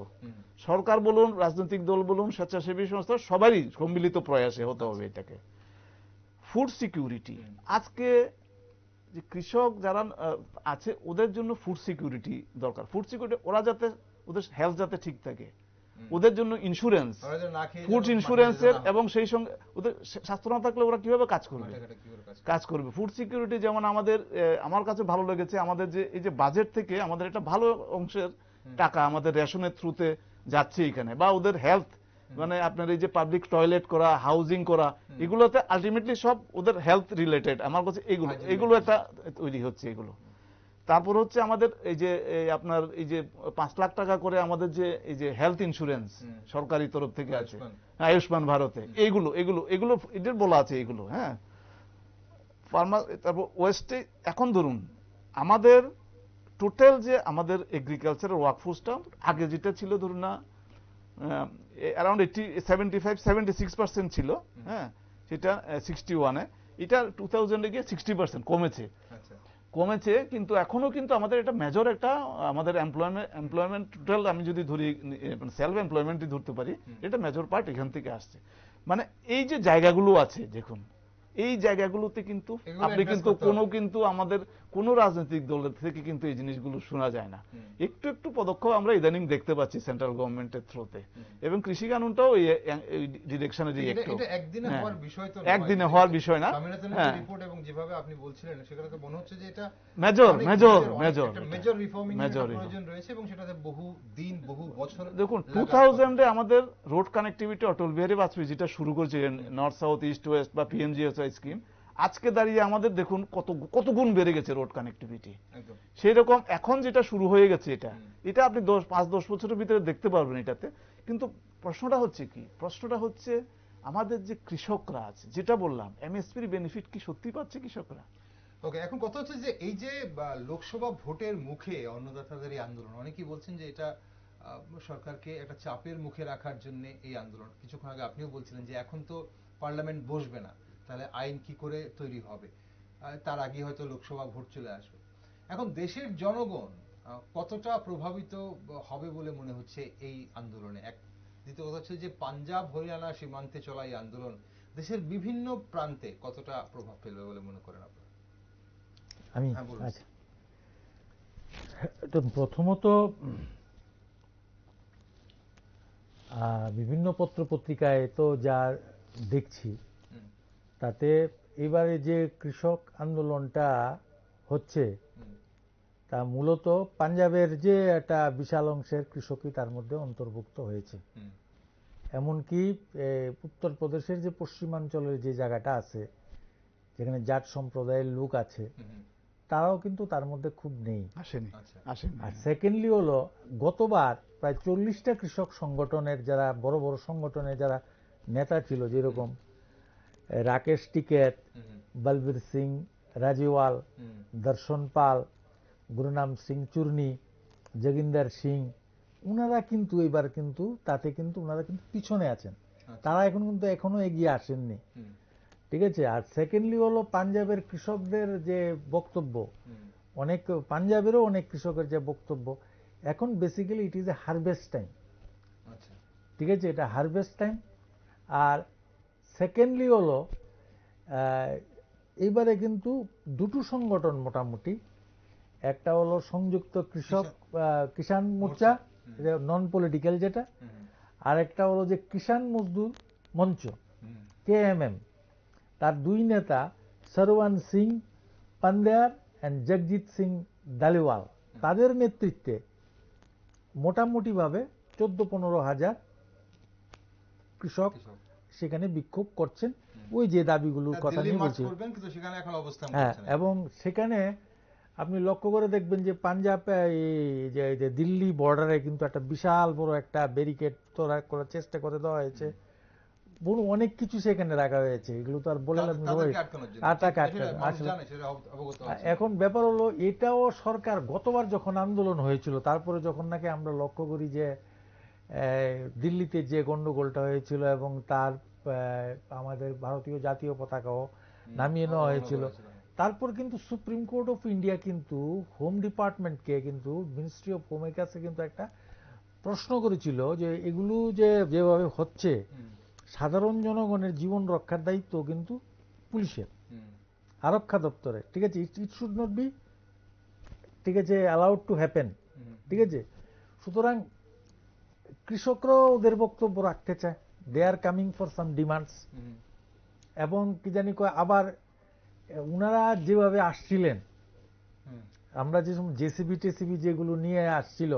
সরকার বলুন রাজনৈতিক দল বলুন স্বেচ্ছাসেবী সংস্থা সবারই সম্মিলিত প্রয়াসে হতে হবে এটাকে ফুড সিকিউরিটি আজকে যে কৃষক যারা আছে ওদের জন্য ফুড সিকিউরিটি দরকার ফুড সিকিউরিটি ওরা যাতে ওদের হেলথ যাতে ঠিক থাকে ওদের জন্য ইন্স্যুরেন্স ফুড ইন্স্যুরেন্সের এবং সেই সঙ্গে ওদের স্বাস্থ্য না থাকলে ওরা কিভাবে কাজ করবে কাজ করবে ফুড সিকিউরিটি যেমন আমাদের আমার কাছে ভালো লেগেছে আমাদের যে এই যে বাজেট থেকে আমাদের একটা ভালো অংশের টাকা আমাদের রেশনের থ্রুতে যাচ্ছে এখানে বা ওদের হেলথ মানে আপনার এই যে পাবলিক টয়লেট করা হাউজিং করা এগুলোতে আলটিমেটলি সব ওদের হেলথ রিলেটেড আমার কাছে এগুলো এগুলো একটা তৈরি হচ্ছে এগুলো তারপর হচ্ছে আমাদের এই যে আপনার এই যে পাঁচ লাখ টাকা করে আমাদের যে এই যে হেলথ ইন্স্যুরেন্স সরকারি তরফ থেকে আছে আয়ুষ্মান ভারতে এইগুলো এগুলো এগুলো এদের বলা আছে এগুলো হ্যাঁ ফার্মা তারপর ওয়েস্টে এখন ধরুন আমাদের টোটাল যে আমাদের এগ্রিকালচারের ওয়ার্কফোর্সটা আগে যেটা ছিল ধরুন না around eighty seventy five seventy six percent ছিল হ্যাঁ সেটা সিক্সটি ওয়ানে এটা টু থাউজেন্ডে গিয়ে সিক্সটি পার্সেন্ট কমেছে আচ্ছা। কমেছে কিন্তু এখনও কিন্তু আমাদের এটা মেজর একটা আমাদের এমপ্লয়মেন্ট এমপ্লয়মেন্ট টোটাল আমি যদি ধরি সেলফ এমপ্লয়মেন্টই মানে ধরতে পারি এটা মেজর পার্ট এখান থেকে আসছে মানে এই যে জায়গাগুলো আছে দেখুন এই জায়গাগুলোতে কিন্তু আপনি কিন্তু কোনো কিন্তু আমাদের কোন রাজনৈতিক দলের থেকে কিন্তু এই জিনিসগুলো শোনা যায় না একটু একটু পদক্ষেপ আমরা ইদানিং দেখতে পাচ্ছি সেন্ট্রাল গভর্নমেন্টের থ্রুতে এবং কৃষি কানুনটাও ডিরেকশনে দিয়ে একটু একদিনে হ্যাঁ। হওয়ার বিষয় তো একদিনে হওয়ার বিষয় না হ্যাঁ। যেভাবে আপনি বলছিলেন সেখানে মনে হচ্ছে যে এটা major major major major reforming প্রয়োজন রয়েছে এবং সেটাতে বহু দিন বহু বছর দেখুন 2000 এ আমাদের রোড কানেক্টিভিটি অটল বিহারী বাজপেয়ী যেটা শুরু করেছিলেন নর্থ সাউথ ইস্ট ওয়েস্ট বা পিএমজিএসআই স্কিম আজকে দাঁড়িয়ে আমাদের দেখুন কত কত গুণ বেড়ে গেছে রোড কানেক্টিভিটি সেই রকম এখন যেটা শুরু হয়ে গেছে এটা এটা আপনি দশ পাঁচ দশ বছরের ভিতরে দেখতে পারবেন এটাতে কিন্তু প্রশ্নটা হচ্ছে কি প্রশ্নটা হচ্ছে আমাদের যে কৃষকরা আছে যেটা বললাম এমএসপির বেনিফিট কি সত্যি পাচ্ছে কৃষকরা ওকে এখন কথা হচ্ছে যে এই যে লোকসভা ভোটের মুখে অন্নদাতাদের এই আন্দোলন অনেকেই বলছেন যে এটা সরকারকে একটা চাপের মুখে রাখার জন্য এই আন্দোলন কিছুক্ষণ আগে আপনিও বলছিলেন যে এখন তো পার্লামেন্ট বসবে না তাহলে আইন কি করে তৈরি হবে তার আগে হয়তো লোকসভা ভোট চলে আসবে এখন দেশের জনগণ কতটা প্রভাবিত হবে বলে মনে হচ্ছে এই আন্দোলনে এক দ্বিতীয় কথা হচ্ছে যে পাঞ্জাব হরিয়ানা সীমান্তে চলা এই আন্দোলন দেশের বিভিন্ন প্রান্তে কতটা প্রভাব ফেলবে বলে মনে করেন আপনারা আমি হ্যাঁ, আচ্ছা তো প্রথমত বিভিন্ন পত্র পত্রিকায় তো যা দেখছি তাতে এবারে যে কৃষক আন্দোলনটা হচ্ছে তা মূলত পাঞ্জাবের যে একটা বিশাল অংশের কৃষকই তার মধ্যে অন্তর্ভুক্ত হয়েছে এমনকি উত্তরপ্রদেশের যে পশ্চিমাঞ্চলের যে জায়গাটা আছে যেখানে জাট সম্প্রদায়ের লোক আছে তারাও কিন্তু তার মধ্যে খুব নেই আসেনি আচ্ছা। আর সেকেন্ডলি হলো গতবার প্রায় চল্লিশটা কৃষক সংগঠনের যারা বড় বড় সংগঠনের যারা নেতা ছিল যেরকম রাকেশ টিকেত বলবীর সিং রাজিওয়াল দর্শন পাল গুরুনাম সিং চূর্ণি জগিন্দার সিং ওনারা কিন্তু এবার কিন্তু তাতে কিন্তু ওনারা কিন্তু পিছনে আছেন আচ্ছা। তারা এখন কিন্তু এখনো এগিয়ে আসেননি ঠিক আছে আর সেকেন্ডলি হলো পাঞ্জাবের কৃষকদের যে বক্তব্য অনেক পাঞ্জাবেরও অনেক কৃষকের যে বক্তব্য এখন basically it is a harvest time ঠিক আছে এটা হারভেস্ট টাইম আর সেকেন্ডলি হলো এইবারে কিন্তু দুটো সংগঠন মোটামুটি একটা হলো সংযুক্ত কৃষক কিষাণ মোর্চা নন পলিটিক্যাল যেটা আর একটা হলো যে কিষাণ মজদুর মঞ্চ কেএমএম তার দুই নেতা সরওয়ান সিং পান্দেয়ার অ্যান্ড জগজিৎ সিং দালিওয়াল তাদের নেতৃত্বে মোটামুটিভাবে চোদ্দ পনেরো হাজার কৃষক সেখানে বিক্ষোভ করছেন ওই যে দাবিগুলোর হ্যাঁ, কথা নিয়ে বলছি হ্যাঁ এবং সেখানে আপনি লক্ষ্য করে দেখবেন যে পাঞ্জাব যে দিল্লি বর্ডারে কিন্তু একটা বিশাল বড় একটা ব্যারিকেড তোরা করার চেষ্টা করে দেওয়া হয়েছে বোন অনেক কিছু সেখানে রাখা হয়েছে এগুলো তো আর বলে এখন ব্যাপার হলো এটাও সরকার গতবার যখন আন্দোলন হয়েছিল তারপরে যখন নাকি আমরা লক্ষ্য করি যে দিল্লিতে যে গন্ডগোলটা হয়েছিল এবং তার আমাদের ভারতীয় জাতীয় পতাকাও নামিয়ে নেওয়া হয়েছিল তারপর কিন্তু সুপ্রিম কোর্ট অফ ইন্ডিয়া কিন্তু হোম ডিপার্টমেন্টকে কিন্তু মিনিস্ট্রি অফ হোমের কাছে কিন্তু একটা প্রশ্ন করেছিল যে এগুলো যে যেভাবে হচ্ছে সাধারণ জনগণের জীবন রক্ষার দায়িত্ব কিন্তু পুলিশের আরক্ষা দপ্তরে ঠিক আছে it it should not be ঠিক আছে অ্যালাউড টু হ্যাপেন ঠিক আছে সুতরাং কৃষকরাও ওদের বক্তব্য রাখতে চায় they are coming for some demands এবং কি জানি কয় আবার উনারা যেভাবে আসছিলেন আমরা যে জেসিবি টেসিবি যেগুলো নিয়ে আসছিল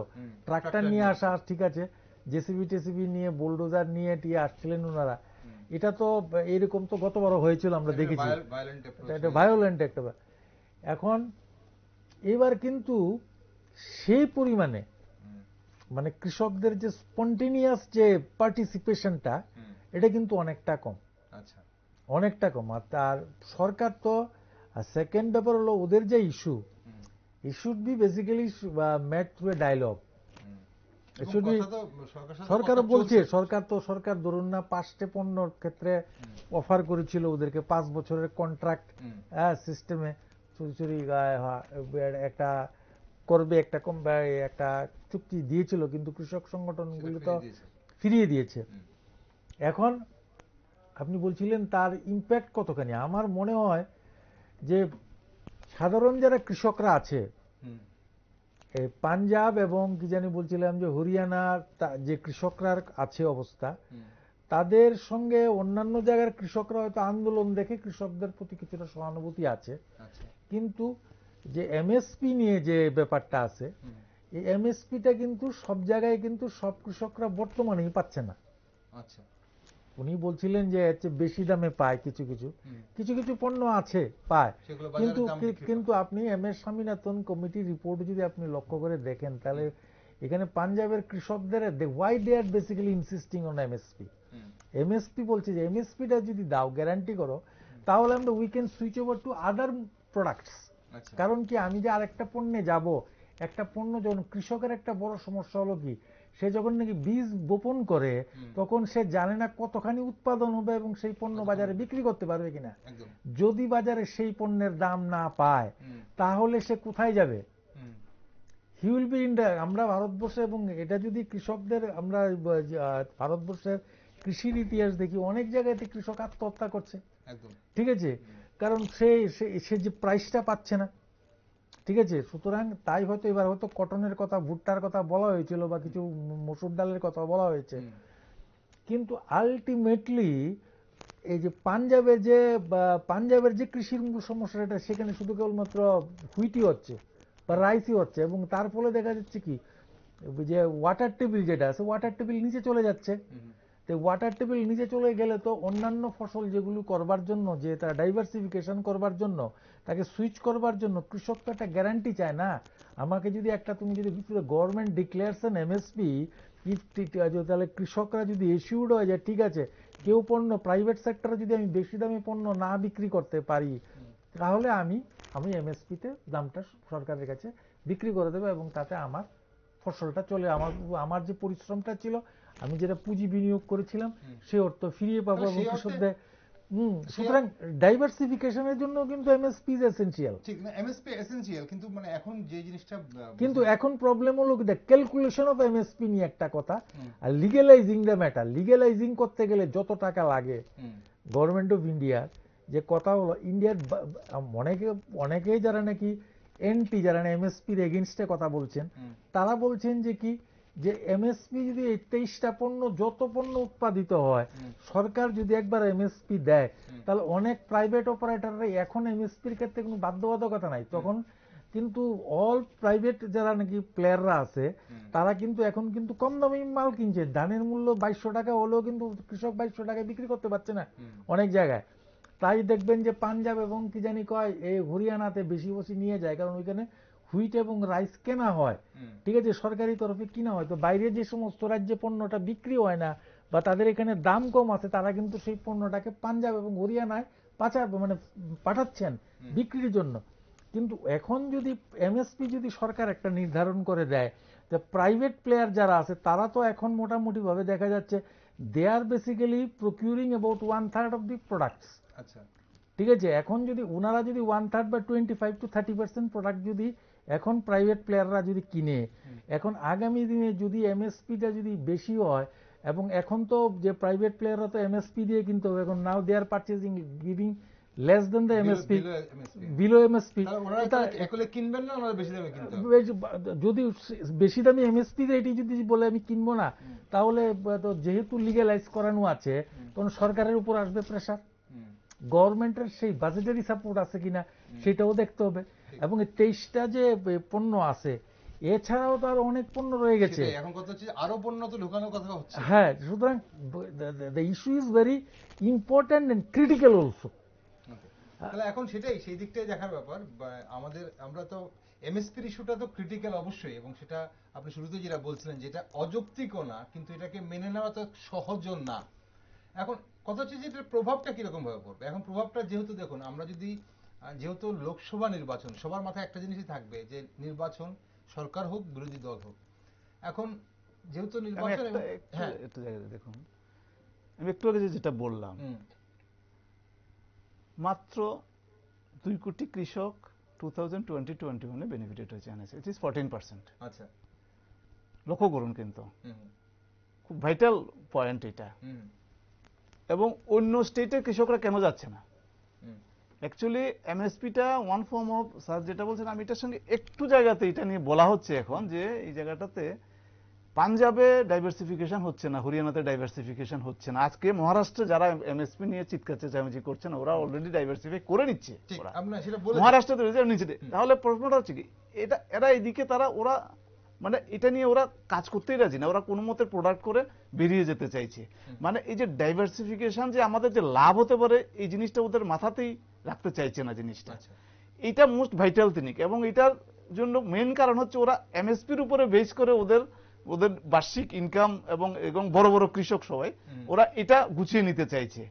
ট্রাক্টর নিয়ে আসা ঠিক আছে জেসিবি টেসিবি নিয়ে বোলডোজার নিয়ে টিয়ে আসছিলেন ওনারা এটা তো এরকম তো বড় হয়েছিল আমরা দেখেছি এটা ভায়োলেন্ট একটা এখন এবার কিন্তু সেই পরিমাণে মানে কৃষকদের যে স্পন্টেনিয়াস যে পার্টিসিপেশনটা এটা কিন্তু অনেকটা কম আচ্ছা অনেকটা কম আর তার সরকার তো সেকেন্ড ব্যাপার হলো ওদের যে issue issued be basically met through a dialogue সরকার বলছে সরকার তো সরকার ধরুন না পাঁচটে পণ্যর ক্ষেত্রে অফার করেছিল ওদেরকে পাঁচ বছরের কন্ট্রাক্ট হ্যাঁ, সিস্টেমে চুরি চুরি একটা করবে একটা একটা চুক্তি দিয়েছিল কিন্তু কৃষক সংগঠনগুলো তো ফিরিয়ে দিয়েছে এখন আপনি বলছিলেন তার ইম্প্যাক্ট কতখানি আমার মনে হয় যে সাধারণ যারা কৃষকরা আছে পাঞ্জাব এবং কি জানি বলছিলাম যে হরিয়ানা যে কৃষকরা আছে অবস্থা তাদের সঙ্গে অন্যান্য জায়গার কৃষকরা হয়তো আন্দোলন দেখে কৃষকদের প্রতি কিছুটা সহানুভূতি আছে আচ্ছা। কিন্তু যে এমএসপি নিয়ে যে ব্যাপারটা আছে এই এমএসপিটা কিন্তু সব জায়গায় কিন্তু সব কৃষকরা বর্তমানেই পাচ্ছে না আচ্ছা উনি বলছিলেন যে বেশি দামে পায় কিছু কিছু কিছু কিছু পণ্য আছে পায় কিন্তু কিন্তু আপনি এম এস স্বামীনাথন কমিটির রিপোর্ট যদি আপনি লক্ষ্য করে দেখেন তাহলে এখানে পাঞ্জাবের কৃষকদের why they are basically insisting on MSP MSP বলছে যে এমএসপিটা যদি দাও গ্যারান্টি করো তাহলে আমরা we can switch over to other products আচ্ছা। কারণ কি আমি যে আর একটা পণ্যে যাব একটা পণ্য যখন কৃষকের একটা বড় সমস্যা হলো কি সে যখন নাকি বীজ বপন করে তখন সে জানে না কতখানি উৎপাদন হবে এবং সেই পণ্য আচ্ছা। বাজারে বিক্রি করতে পারবে কিনা যদি বাজারে সেই পণ্যের দাম না পায় তাহলে সে কোথায় যাবে হি উইল বি ইন আমরা ভারতবর্ষে এবং এটা যদি কৃষকদের আমরা ভারতবর্ষের কৃষির ইতিহাস দেখি অনেক জায়গাতে কৃষক আত্মহত্যা করছে ঠিক আছে কারণ সে সে যে প্রাইসটা পাচ্ছে না ঠিক আছে সুতরাং তাই হয়তো এবার হয়তো কটনের কথা ভুট্টার কথা বলা হয়েছিল বা কিছু মসুর ডালের কথা বলা হয়েছে কিন্তু আলটিমেটলি এই যে পাঞ্জাবে যে পাঞ্জাবের যে কৃষির মূল এটা সেখানে শুধু কেবলমাত্র হুইটি হচ্ছে বা রাইসই হচ্ছে এবং তার ফলে দেখা যাচ্ছে কি যে ওয়াটার টেবিল যেটা আছে ওয়াটার টেবিল নিচে চলে যাচ্ছে তো ওয়াটার টেবিল নিচে চলে গেলে তো অন্যান্য ফসল যেগুলো করবার জন্য যে তারা ডাইভার্সিফিকেশন করবার জন্য তাকে সুইচ করবার জন্য কৃষক তো একটা গ্যারান্টি চায় না আমাকে যদি একটা তুমি যদি গভর্নমেন্ট ডিক্লেয়ারসেন এমএসপি তাহলে কৃষকরা যদি এসিউড হয়ে যায় ঠিক আছে কেউ পণ্য প্রাইভেট সেক্টরে যদি আমি বেশি দামি পণ্য না বিক্রি করতে পারি তাহলে আমি আমি এমএসপিতে দামটা সরকারের কাছে বিক্রি করে দেবো এবং তাতে আমার ফসলটা চলে আমার আমার যে পরিশ্রমটা ছিল আমি যেটা পুঁজি বিনিয়োগ করেছিলাম সে অর্থ ফিরিয়ে পাবো এবং কৃষক দেয় সুতরাং ডাইভার্সিফিকেশনের জন্য কিন্তু এমএসপি ইজ এসেনশিয়াল ঠিক না এমএসপি এসেনশিয়াল কিন্তু মানে এখন যে জিনিসটা কিন্তু এখন প্রবলেম হলো দেখ ক্যালকুলেশন অফ এমএসপি নিয়ে একটা কথা আর লিগ্যালাইজিং দ্য ম্যাটার লিগ্যালাইজিং করতে গেলে যত টাকা লাগে গভর্নমেন্ট অফ ইন্ডিয়ার যে কথা হলো ইন্ডিয়ার অনেকে অনেকেই যারা নাকি এনপি যারা এমএসপির এগেনস্টে কথা বলছেন তারা বলছেন যে কি যে এমএসপি যদি এই তেইশটা পণ্য যত পণ্য উৎপাদিত হয় সরকার যদি একবার এমএসপি দেয় তাহলে অনেক প্রাইভেট অপারেটাররা এখন এমএসপির ক্ষেত্রে কোনো বাধ্যবাধকতা নাই তখন কিন্তু অল প্রাইভেট যারা নাকি প্লেয়াররা আছে তারা কিন্তু এখন কিন্তু কম দামে মাল কিনছে ধানের মূল্য বাইশশো টাকা হলেও কিন্তু কৃষক বাইশশো টাকায় বিক্রি করতে পারছে না অনেক জায়গায় তাই দেখবেন যে পাঞ্জাব এবং কি জানি কয় এই হরিয়ানাতে বেশি বেশি নিয়ে যায় কারণ ওইখানে হুইট এবং রাইস কেনা হয় ঠিক আছে সরকারি তরফে কিনা হয় তো বাইরে যে সমস্ত রাজ্যে পণ্যটা বিক্রি হয় না বা তাদের এখানে দাম কম আছে তারা কিন্তু সেই পণ্যটাকে পাঞ্জাব এবং হরিয়ানায় পাচার মানে পাঠাচ্ছেন বিক্রির জন্য কিন্তু এখন যদি এমএসপি যদি সরকার একটা নির্ধারণ করে দেয় যে প্রাইভেট প্লেয়ার যারা আছে তারা তো এখন মোটামুটিভাবে দেখা যাচ্ছে they are basically procuring about one third of the products আচ্ছা ঠিক আছে এখন যদি ওনারা যদি ওয়ান থার্ড বা twenty five to thirty percent product যদি এখন প্রাইভেট প্লেয়াররা যদি কিনে এখন আগামী দিনে যদি এমএসপিটা যদি বেশি হয় এবং এখন তো যে প্রাইভেট প্লেয়াররা তো এমএসপি দিয়ে কিনতে হবে এখন now they are purchasing giving less than the MSP below MSP কিনবেন না যদি বেশি দামি এমএসপি এটি যদি বলে আমি কিনবো না তাহলে তো যেহেতু লিগালাইজ করানো আছে তখন সরকারের উপর আসবে প্রেশার গভর্নমেন্টের সেই বাজেটারি সাপোর্ট আছে কিনা সেটাও দেখতে হবে এবং তেইশটা যে পণ্য আছে এছাড়াও তো আরো অনেক পণ্য রয়ে গেছে এখন কথা হচ্ছে আরো পণ্য তো ঢুকানোর কথা হচ্ছে হ্যাঁ সুতরাং the issue is very important and critical also তাহলে এখন সেটাই সেই দিকটাই দেখার ব্যাপার আমাদের আমরা তো এমএসপির ইস্যুটা তো ক্রিটিক্যাল অবশ্যই এবং সেটা আপনি শুরুতে যেটা বলছিলেন যেটা অযৌক্তিকও না কিন্তু এটাকে মেনে নেওয়া তো সহজ না এখন কথা হচ্ছে যে এটার প্রভাবটা কিরকম ভাবে পড়বে এখন প্রভাবটা যেহেতু দেখুন আমরা যদি যেহেতু লোকসভা নির্বাচন সবার মাথায় একটা জিনিসই থাকবে যে নির্বাচন সরকার হোক বিরোধী দল হোক এখন যেহেতু নির্বাচন হ্যাঁ। দেখুন আমি একটু আগে যেটা বললাম মাত্র দুই কোটি কৃষক টু থাউজেন্ড টোয়েন্টি টোয়েন্টি ওয়ানে বেনিফিটেড হয়েছে এনেছে ইট ইস ফোরটিন পার্সেন্ট আচ্ছা লক্ষ্য করুন কিন্তু খুব ভাইটাল পয়েন্ট এটা এবং অন্য স্টেটের কৃষকরা কেন যাচ্ছে না অ্যাকচুয়ালি এমএসপিটা ওয়ান ফর্ম অফ স্যার যেটা বলছেন আমি এটার সঙ্গে একটু জায়গাতে এটা নিয়ে বলা হচ্ছে এখন যে এই জায়গাটাতে পাঞ্জাবে ডাইভার্সিফিকেশন হচ্ছে না হরিয়ানাতে ডাইভার্সিফিকেশন হচ্ছে না আজকে মহারাষ্ট্রে যারা এমএসপি নিয়ে চিৎকার চেঁচামেচি করছে না ওরা অলরেডি ডাইভার্সিফাই করে নিচ্ছে মহারাষ্ট্রে রিজার্ভ তাহলে প্রশ্নটা হচ্ছে কি এটা এরা এদিকে তারা ওরা মানে এটা নিয়ে ওরা কাজ করতেই রাজি না ওরা কোনো মতে প্রোডাক্ট করে বেরিয়ে যেতে চাইছে মানে এই যে ডাইভার্সিফিকেশন যে আমাদের যে লাভ হতে পারে এই জিনিসটা ওদের মাথাতেই রাখতে চাইছে না জিনিসটা আচ্ছা। এটা মোস্ট ভাইটাল তিনি এবং এটার জন্য মেন কারণ হচ্ছে ওরা এমএসপির উপরে বেস করে ওদের ওদের বার্ষিক ইনকাম এবং এবং বড় বড় কৃষক সবাই ওরা এটা গুছিয়ে নিতে চাইছে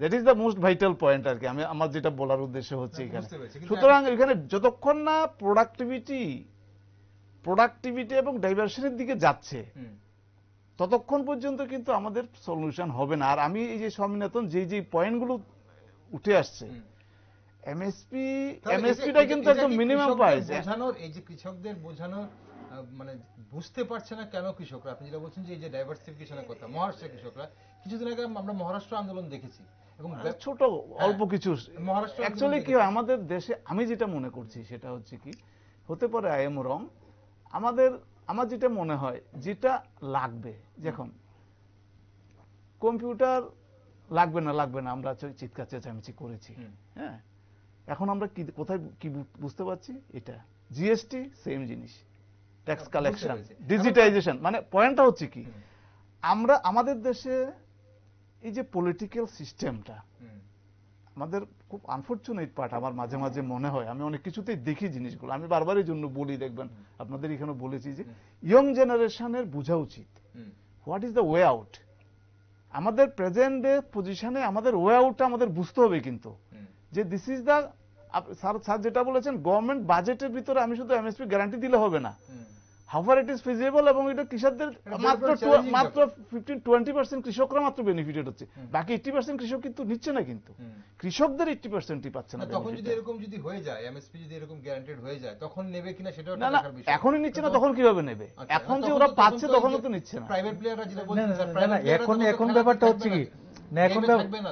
that is the most vital point আর কি আমি আমার যেটা বলার উদ্দেশ্য হচ্ছে এখানে সুতরাং এখানে যতক্ষণ না প্রোডাক্টিভিটি প্রোডাক্টিভিটি এবং ডাইভার্সনের দিকে যাচ্ছে ততক্ষণ পর্যন্ত কিন্তু আমাদের সলিউশন হবে না আর আমি এই যে স্বামীনাথন যে যে পয়েন্টগুলো উঠে আসছে এমএসপি এমএসপিটা কিন্তু একটা মিনিমাম প্রাইস বোঝানোর এই যে কৃষকদের বোঝানোর মানে বুঝতে পারছে না কেন কৃষকরা আপনি যেটা বলছেন যে এই যে ডাইভার্সিফিকেশনের কথা মহারাষ্ট্রের কৃষকরা কিছুদিন আগে আমরা মহারাষ্ট্র আন্দোলন দেখেছি এবং ছোট হ্যাঁ, অল্প কিছু মহারাষ্ট্র অ্যাকচুয়ালি কি হয় আমাদের দেশে আমি যেটা মনে করছি সেটা হচ্ছে কি হতে পারে আই এম রং আমাদের আমার যেটা মনে হয় যেটা লাগবে যখন কম্পিউটার লাগবে না লাগবে না আমরা চিৎকার চেঁচামেচি করেছি হ্যাঁ এখন আমরা কি কোথায় কি বুঝতে পারছি এটা জিএসটি সেম জিনিস ট্যাক্স কালেকশন ডিজিটাইজেশন মানে পয়েন্টটা হচ্ছে কি আমরা আমাদের দেশে এই যে পলিটিক্যাল সিস্টেমটা আমাদের খুব আনফর্চুনেট পার্ট আমার মাঝে মাঝে মনে হয় আমি অনেক কিছুতেই দেখি জিনিসগুলো আমি বারবার এই জন্য বলি দেখবেন আপনাদের এখানে বলেছি যে ইয়ং জেনারেশনের বোঝা উচিত what is the way out আমাদের প্রেজেন্ট ডে পজিশনে আমাদের ওয়ে আউটটা আমাদের বুঝতে হবে কিন্তু যে দিস ইজ দা স্যার যেটা বলেছেন গভর্নমেন্ট বাজেটের ভিতরে আমি শুধু এমএসপি গ্যারান্টি দিলে হবে না হাফার ইট ইজ ফিজিবল এবং এটা কৃষকদের মাত্র মাত্র ফিফটিন টোয়েন্টি পার্সেন্ট কৃষকরা মাত্র বেনিফিটেড হচ্ছে বাকি এইটি পার্সেন্ট কৃষক কিন্তু নিচ্ছে না কিন্তু কৃষকদের এইটি পার্সেন্টই পাচ্ছে না তখন যদি এরকম যদি হয়ে যায় এমএসপি যদি এরকম গ্যারান্টেড হয়ে যায় তখন নেবে কিনা সেটাও না এখনই নিচ্ছে না তখন কিভাবে নেবে আচ্ছা, এখন যে ওরা পাচ্ছে তখন তো নিচ্ছে না প্রাইভেট প্লেয়াররা যেটা বলছে এখন এখন ব্যাপারটা হচ্ছে কি না এখন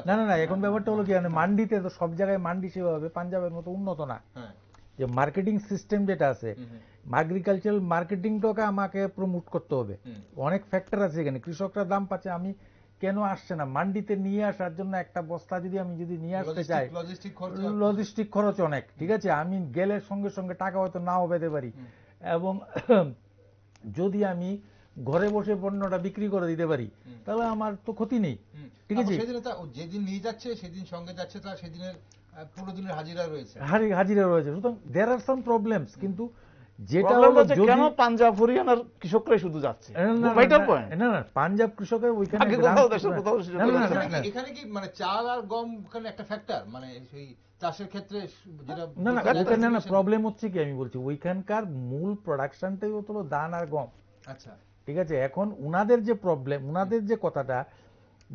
না না না এখন হ্যাঁ। ব্যাপারটা হলো কি মানে মান্ডিতে তো সব জায়গায় মান্ডি সেভাবে পাঞ্জাবের মতো উন্নত না হ্যাঁ। যে মার্কেটিং সিস্টেম যেটা আছে এগ্রিকালচারাল মার্কেটিংটাকে আমাকে প্রমোট করতে হবে অনেক ফ্যাক্টর আছে এখানে কৃষকরা দাম পাচ্ছে আমি কেন আসছে না মান্ডিতে নিয়ে আসার জন্য একটা বস্তা যদি আমি যদি নিয়ে আসতে চাই লজিস্টিক খরচ অনেক ঠিক আছে আমি গেলে সঙ্গে সঙ্গে টাকা হয়তো নাও পেতে পারি এবং <clears throat> যদি আমি ঘরে বসে পণ্যটা বিক্রি করে দিতে পারি তাহলে আমার তো ক্ষতি নেই ঠিক আছে যেদিন নিয়ে যাচ্ছে সেদিন সঙ্গে যাচ্ছে তার সেদিনের পুরো দিনের হাজিরা রয়েছে হাজিরা রয়েছে সুতরাং আর সাম প্রবলেমস কিন্তু যেটা হলো কেন পাঞ্জাব হরিয়ানার কৃষকরাই শুধু যাচ্ছে ভাইটাল পয়েন্ট না না পাঞ্জাব কৃষকের ওইখানে এখানে কি মানে চাল আর গম ওখানে একটা ফ্যাক্টর মানে সেই চাষের ক্ষেত্রে না না না প্রবলেম হচ্ছে কি আমি বলছি ওইখানকার মূল প্রোডাকশনটাই হতো ধান আর গম আচ্ছা ঠিক আছে এখন উনাদের যে প্রবলেম উনাদের যে কথাটা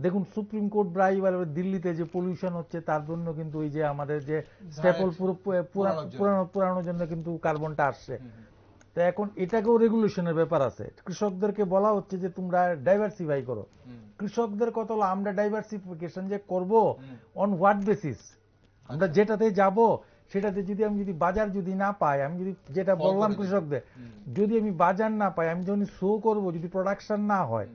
দেখুন সুপ্রিম কোর্ট ব্রাই দিল্লিতে যে পলিউশন হচ্ছে তার জন্য কিন্তু ওই যে আমাদের যে স্টেপল পুরানো পুরানোর জন্য কিন্তু কার্বনটা আসছে তো এখন এটাকেও রেগুলেশনের ব্যাপার আছে কৃষকদেরকে বলা হচ্ছে যে তোমরা ডাইভার্সিফাই করো কৃষকদের কত হলো আমরা ডাইভার্সিফিকেশন যে করব অন হোয়াট বেসিস আমরা যেটাতে যাব সেটাতে যদি আমি যদি বাজার যদি না পাই আমি যদি যেটা বললাম কৃষকদের যদি আমি বাজার না পাই আমি যখন শো করব যদি প্রোডাকশন না হয়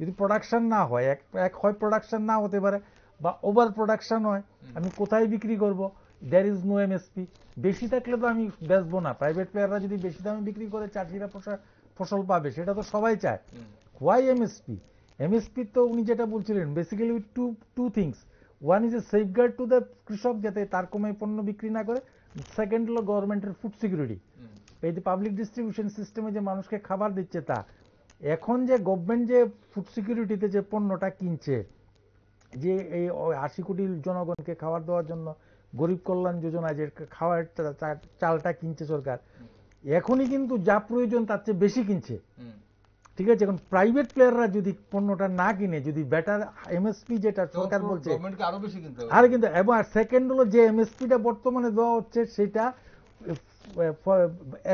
যদি প্রোডাকশন না হয় এক হয় প্রোডাকশন না হতে পারে বা ওভার প্রোডাকশন হয় আমি কোথায় বিক্রি করব দ্যার ইজ নো এমএসপি বেশি থাকলে তো আমি বেচবো না প্রাইভেট প্লেয়াররা যদি বেশি দামে বিক্রি করে চাষিরা ফসল পাবে সেটা তো সবাই চায় হোয়াই এমএসপি এমএসপি তো উনি যেটা বলছিলেন basically two two things one is a safeguard to the কৃষক যাতে তার কমে পণ্য বিক্রি না করে সেকেন্ড হলো গভর্নমেন্টের ফুড সিকিউরিটি এই যে পাবলিক ডিস্ট্রিবিউশন সিস্টেমে যে মানুষকে খাবার দিচ্ছে তা এখন যে গভর্নমেন্ট যে ফুড সিকিউরিটিতে যে পণ্যটা কিনছে যে এই আশি কোটি জনগণকে খাবার দেওয়ার জন্য গরিব কল্যাণ যোজনা যে খাওয়ার চালটা কিনছে সরকার এখনই কিন্তু যা প্রয়োজন তার চেয়ে বেশি কিনছে ঠিক আছে এখন প্রাইভেট প্লেয়াররা যদি পণ্যটা না কিনে যদি বেটার এমএসপি যেটা সরকার বলছে আর কিন্তু এবং সেকেন্ড হলো যে এমএসপিটা বর্তমানে দেওয়া হচ্ছে সেটা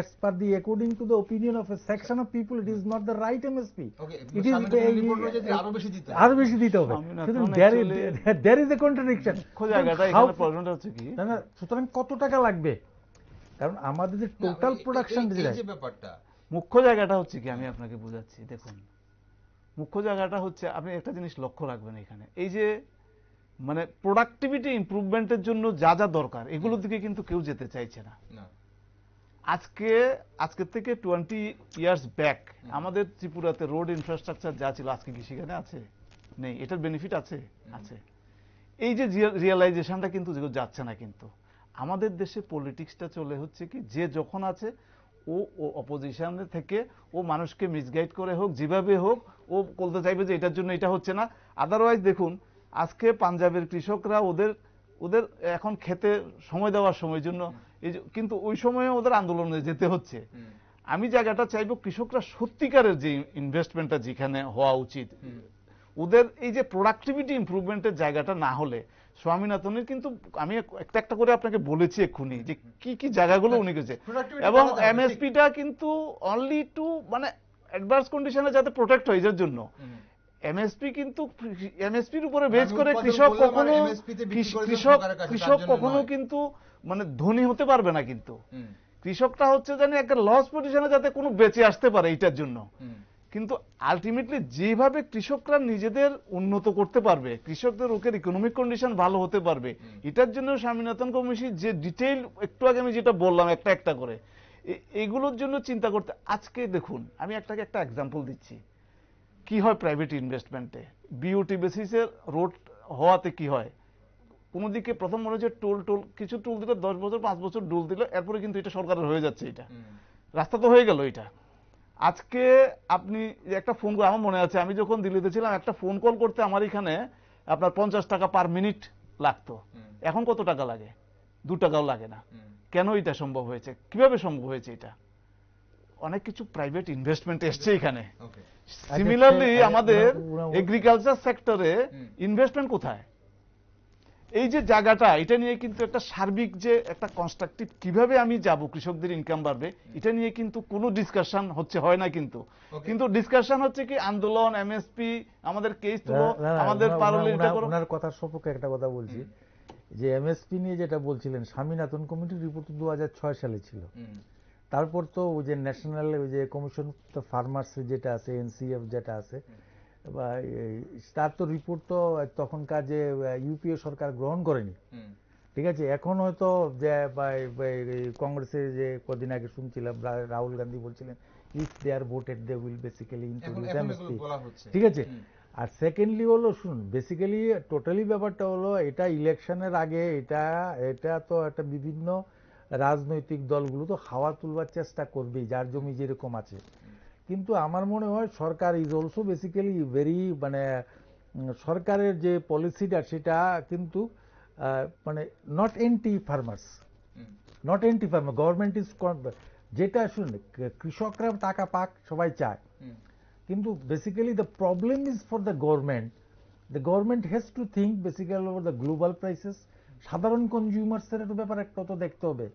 as per the according to the opinion of a section of people it is not the right msp okay it is বেশি দিতে হবে <laughs> there is a contradiction খোঁজা না সুতরাং কত টাকা লাগবে কারণ আমাদের যে টোটাল প্রোডাকশন যে ব্যাপারটা মুখ্য জায়গাটা হচ্ছে কি আমি আপনাকে বোঝাচ্ছি দেখুন মুখ্য জায়গাটা হচ্ছে আপনি একটা জিনিস লক্ষ্য রাখবেন এখানে এই যে মানে প্রোডাক্টিভিটি ইম্প্রুভমেন্টের জন্য যা যা দরকার এগুলোর দিকে কিন্তু কেউ যেতে চাইছে না আজকে আজকের থেকে টোয়েন্টি ইয়ার্স ব্যাক আমাদের ত্রিপুরাতে রোড ইনফ্রাস্ট্রাকচার যা ছিল আজকে কি সেখানে আছে নেই এটার বেনিফিট আছে আছে এই যে রিয়েলাইজেশনটা কিন্তু যাচ্ছে না কিন্তু আমাদের দেশে পলিটিক্সটা চলে হচ্ছে কি যে যখন আছে ও অপোজিশনে থেকে ও মানুষকে মিসগাইড করে হোক যেভাবে হোক ও বলতে চাইবে যে এটার জন্য এটা হচ্ছে না আদারওয়াইজ দেখুন আজকে পাঞ্জাবের কৃষকরা ওদের ওদের এখন খেতে সময় দেওয়ার সময় জন্য কিন্তু ওই সময়ে ওদের আন্দোলনে যেতে হচ্ছে আমি জায়গাটা চাইবো কৃষকরা সত্যিকারের যে ইনভেস্টমেন্টটা যেখানে হওয়া উচিত ওদের এই যে প্রোডাক্টিভিটি ইম্প্রুভমেন্টের জায়গাটা না হলে স্বামীনাথনের কিন্তু আমি একটা একটা করে আপনাকে বলেছি এক্ষুনি যে কি কি জায়গাগুলো উনি গেছে এবং এমএসপিটা কিন্তু অনলি টু মানে অ্যাডভার্স কন্ডিশনে যাতে প্রোটেক্ট হয় এর জন্য এমএসপি কিন্তু এমএসপির উপরে বেস করে কৃষক কখনো কৃষক কৃষক কখনো কিন্তু মানে ধনী হতে পারবে না কিন্তু কৃষকটা হচ্ছে জানি একটা লস পজিশনে যাতে কোনো বেঁচে আসতে পারে এটার জন্য কিন্তু আলটিমেটলি যেভাবে কৃষকরা নিজেদের উন্নত করতে পারবে কৃষকদের ওকের ইকোনমিক কন্ডিশন ভালো হতে পারবে এটার জন্য স্বামীনাথন কমিশন যে ডিটেইল একটু আগে আমি যেটা বললাম একটা একটা করে এগুলোর জন্য চিন্তা করতে আজকে দেখুন আমি একটাকে একটা এক্সাম্পল দিচ্ছি কি হয় প্রাইভেট ইনভেস্টমেন্টে বিওটি বেসিসের রোড হওয়াতে কি হয় কোনো দিকে প্রথম মনে হচ্ছে টোল টোল কিছু টোল দিলে দশ বছর পাঁচ বছর ডোল দিল এরপরে কিন্তু এটা সরকারের হয়ে যাচ্ছে এটা রাস্তা তো হয়ে গেল এটা আজকে আপনি একটা ফোন আমার মনে আছে আমি যখন দিল্লিতে ছিলাম একটা ফোন কল করতে আমার এখানে আপনার পঞ্চাশ টাকা পার মিনিট লাগতো এখন কত টাকা লাগে দু টাকাও লাগে না কেন এটা সম্ভব হয়েছে কিভাবে সম্ভব হয়েছে এটা অনেক কিছু প্রাইভেট ইনভেস্টমেন্ট এসছে এখানে সিমিলারলি আচ্ছা, আচ্ছা, আমাদের এগ্রিকালচার সেক্টরে ইনভেস্টমেন্ট কোথায় এই যে জায়গাটা এটা নিয়ে কিন্তু একটা সার্বিক যে একটা কনস্ট্রাকটিভ কিভাবে আমি যাব কৃষকদের ইনকাম বাড়বে এটা নিয়ে কিন্তু কোনো ডিসকাশন হচ্ছে হয় না কিন্তু কিন্তু ডিসকাশন হচ্ছে কি আন্দোলন এমএসপি আমাদের কেস আমাদের পারলে এটা করো ওনার কথার সম্পর্কে একটা কথা বলছি যে এমএসপি নিয়ে যেটা বলছিলেন স্বামীনাথন কমিটির রিপোর্ট দু সালে ছিল তারপর তো ওই যে ন্যাশনাল ওই যে কমিশন ফার্মার্স যেটা আছে এনসিএফ যেটা আছে তার তো রিপোর্ট তো তখনকার যে ইউপিএ সরকার গ্রহণ করেনি ঠিক আছে এখন হয়তো যে কংগ্রেসে যে কদিন আগে শুনছিলাম রাহুল গান্ধী বলছিলেন if they are voted they will basically include amnesty ঠিক আছে আর সেকেন্ডলি হলো শুনুন বেসিক্যালি টোটালি ব্যাপারটা হলো এটা ইলেকশনের আগে এটা এটা তো একটা বিভিন্ন রাজনৈতিক দলগুলো তো হাওয়া তুলবার চেষ্টা করবেই যার জমি যেরকম আছে কিন্তু আমার মনে হয় সরকার ইজ অলসো বেসিক্যালি ভেরি মানে সরকারের যে পলিসিটা সেটা কিন্তু মানে not anti farmers not anti farmer government is যেটা শুন কৃষকরা টাকা পাক সবাই চায় কিন্তু basically the problem is for the government the government has to think basically over the global prices সাধারণ কনজিউমার্সের একটু ব্যাপার একটা তো দেখতে হবে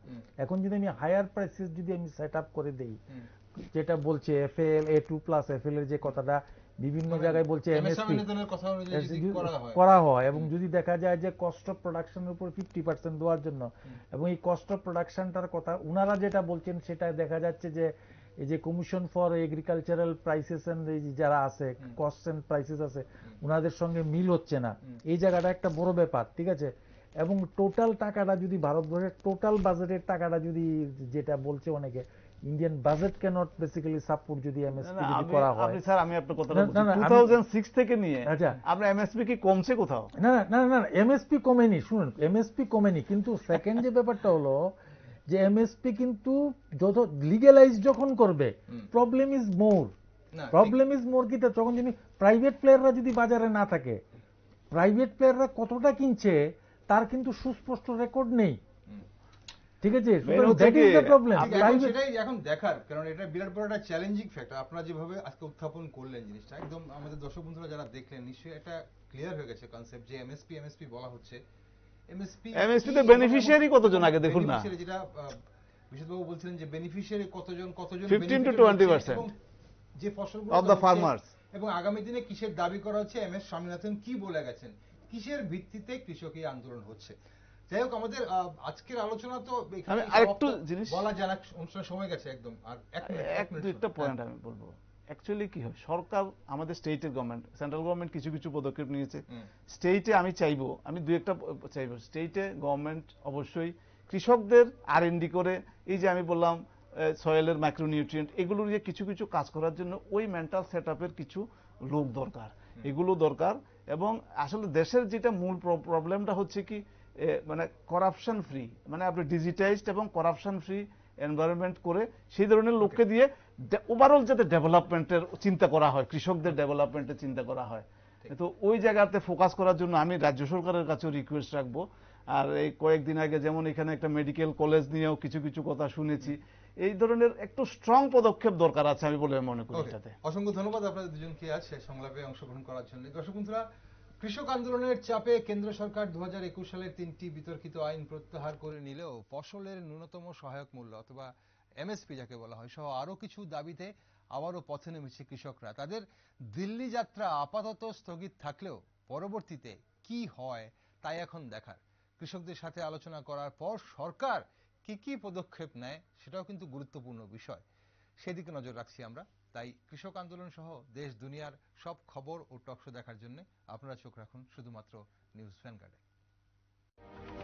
এখন যদি আমি হায়ার প্রাইসেস যদি আমি সেট আপ করে দিই যেটা বলছে FL A two plus FL এর যে কথাটা বিভিন্ন মানে জায়গায় বলছে এমএসপি করা হয় এবং যদি দেখা যায় যে কস্ট অফ প্রোডাকশনের উপর ফিফটি পার্সেন্ট দেওয়ার জন্য এবং এই কস্ট অফ প্রোডাকশনটার কথা উনারা যেটা বলছেন সেটা দেখা যাচ্ছে যে এই যে কমিশন ফর এগ্রিকালচারাল প্রাইসেস যারা আছে কস্ট এন্ড প্রাইসেস আছে উনাদের সঙ্গে মিল হচ্ছে না এই জায়গাটা একটা বড় ব্যাপার ঠিক আছে এবং টোটাল টাকাটা যদি ভারতবর্ষের টোটাল বাজেটের টাকাটা যদি যেটা বলছে অনেকে ইন্ডিয়ান বাজেট কে নট বেসিক্যালি সাপোর্ট যদি এমএসপি যদি করা হয় আপনি স্যার আমি আপনার কথা বলছি 2006 থেকে নিয়ে আমরা আচ্ছা। এমএসপি কি কমছে কোথাও না না না না এমএসপি কমেনি শুনুন এমএসপি কমেনি কিন্তু সেকেন্ড যে ব্যাপারটা হলো যে এমএসপি কিন্তু যত লিগ্যালাইজ যখন করবে problem is more problem is more কি যখন যদি প্রাইভেট প্লেয়াররা যদি বাজারে না থাকে প্রাইভেট প্লেয়াররা কতটা কিনছে তার কিন্তু সুস্পষ্ট রেকর্ড নেই ঠিক আছে এখন দেখার কারণ এটা বিরাট বড় একটা চ্যালেঞ্জিং ফ্যাক্টর আপনারা যেভাবে আজকে উত্থাপন করলেন জিনিসটা একদম আমাদের দর্শক বন্ধুরা যারা দেখলেন নিশ্চয়ই এটা ক্লিয়ার হয়ে গেছে কনসেপ্ট যে এমএসপি এমএসপি বলা হচ্ছে এমএসপি এমএসপি বেনিফিশিয়ারি কতজন আগে দেখুন না যেটা বলছিলেন যে বেনিফিশিয়ারি কতজন কতজন 15 টু 20% যে অফ দা ফার্মার্স এবং আগামী দিনে কিসের দাবি করা হচ্ছে এম এস স্বামীনাথন কি বলে গেছেন কিসের ভিত্তিতে কৃষক এই আন্দোলন হচ্ছে যাই হোক আমাদের আজকের আলোচনা তো আমি আরেকটু জিনিস বলা যায় অনুষ্ঠান সময় গেছে একদম আর এক দুইটা পয়েন্ট আমি বলবো অ্যাকচুয়ালি কি হয় সরকার আমাদের স্টেটের গভর্নমেন্ট সেন্ট্রাল গভর্নমেন্ট কিছু কিছু পদক্ষেপ নিয়েছে স্টেটে আমি চাইবো আমি দু একটা চাইবো স্টেটে গভর্নমেন্ট অবশ্যই কৃষকদের আর করে এই যে আমি বললাম সয়েলের মাইক্রোনিউট্রিয়েন্ট এগুলো নিয়ে কিছু কিছু কাজ করার জন্য ওই মেন্টাল সেট কিছু লোক দরকার এগুলো দরকার এবং আসলে দেশের যেটা মূল প্রবলেমটা হচ্ছে কি মানে করাপশন ফ্রি মানে আপনি ডিজিটাইজড এবং করাপশন ফ্রি এনভায়রনমেন্ট করে সেই ধরনের লোককে দিয়ে ওভারঅল যাতে ডেভেলপমেন্টের চিন্তা করা হয় কৃষকদের ডেভেলপমেন্টের চিন্তা করা হয় তো ওই জায়গাতে ফোকাস করার জন্য আমি রাজ্য সরকারের কাছেও রিকোয়েস্ট রাখবো আর এই কয়েকদিন আগে যেমন এখানে একটা মেডিকেল কলেজ নিয়েও কিছু কিছু কথা শুনেছি এই ধরনের একটু স্ট্রং পদক্ষেপ দরকার আছে আমি বলে মনে করি অসংখ্য ধন্যবাদ আপনাদের দুজনকে আজ সংলাপে অংশগ্রহণ করার জন্য দর্শক বন্ধুরা কৃষক আন্দোলনের চাপে কেন্দ্র সরকার দু সালের তিনটি বিতর্কিত আইন প্রত্যাহার করে নিলেও ফসলের ন্যূনতম সহায়ক মূল্য অথবা এমএসপি যাকে বলা হয় সহ আরও কিছু দাবিতে আবারও পথে নেমেছে কৃষকরা তাদের দিল্লি যাত্রা আপাতত স্থগিত থাকলেও পরবর্তীতে কি হয় তাই এখন দেখার কৃষকদের সাথে আলোচনা করার পর সরকার কি কি পদক্ষেপ নেয় সেটাও কিন্তু গুরুত্বপূর্ণ বিষয় সেদিকে নজর রাখছি আমরা তাই কৃষক আন্দোলন সহ দেশ দুনিয়ার সব খবর ও টকশো দেখার জন্য আপনারা চোখ রাখুন শুধুমাত্র নিউজ ভ্যানগার্ডে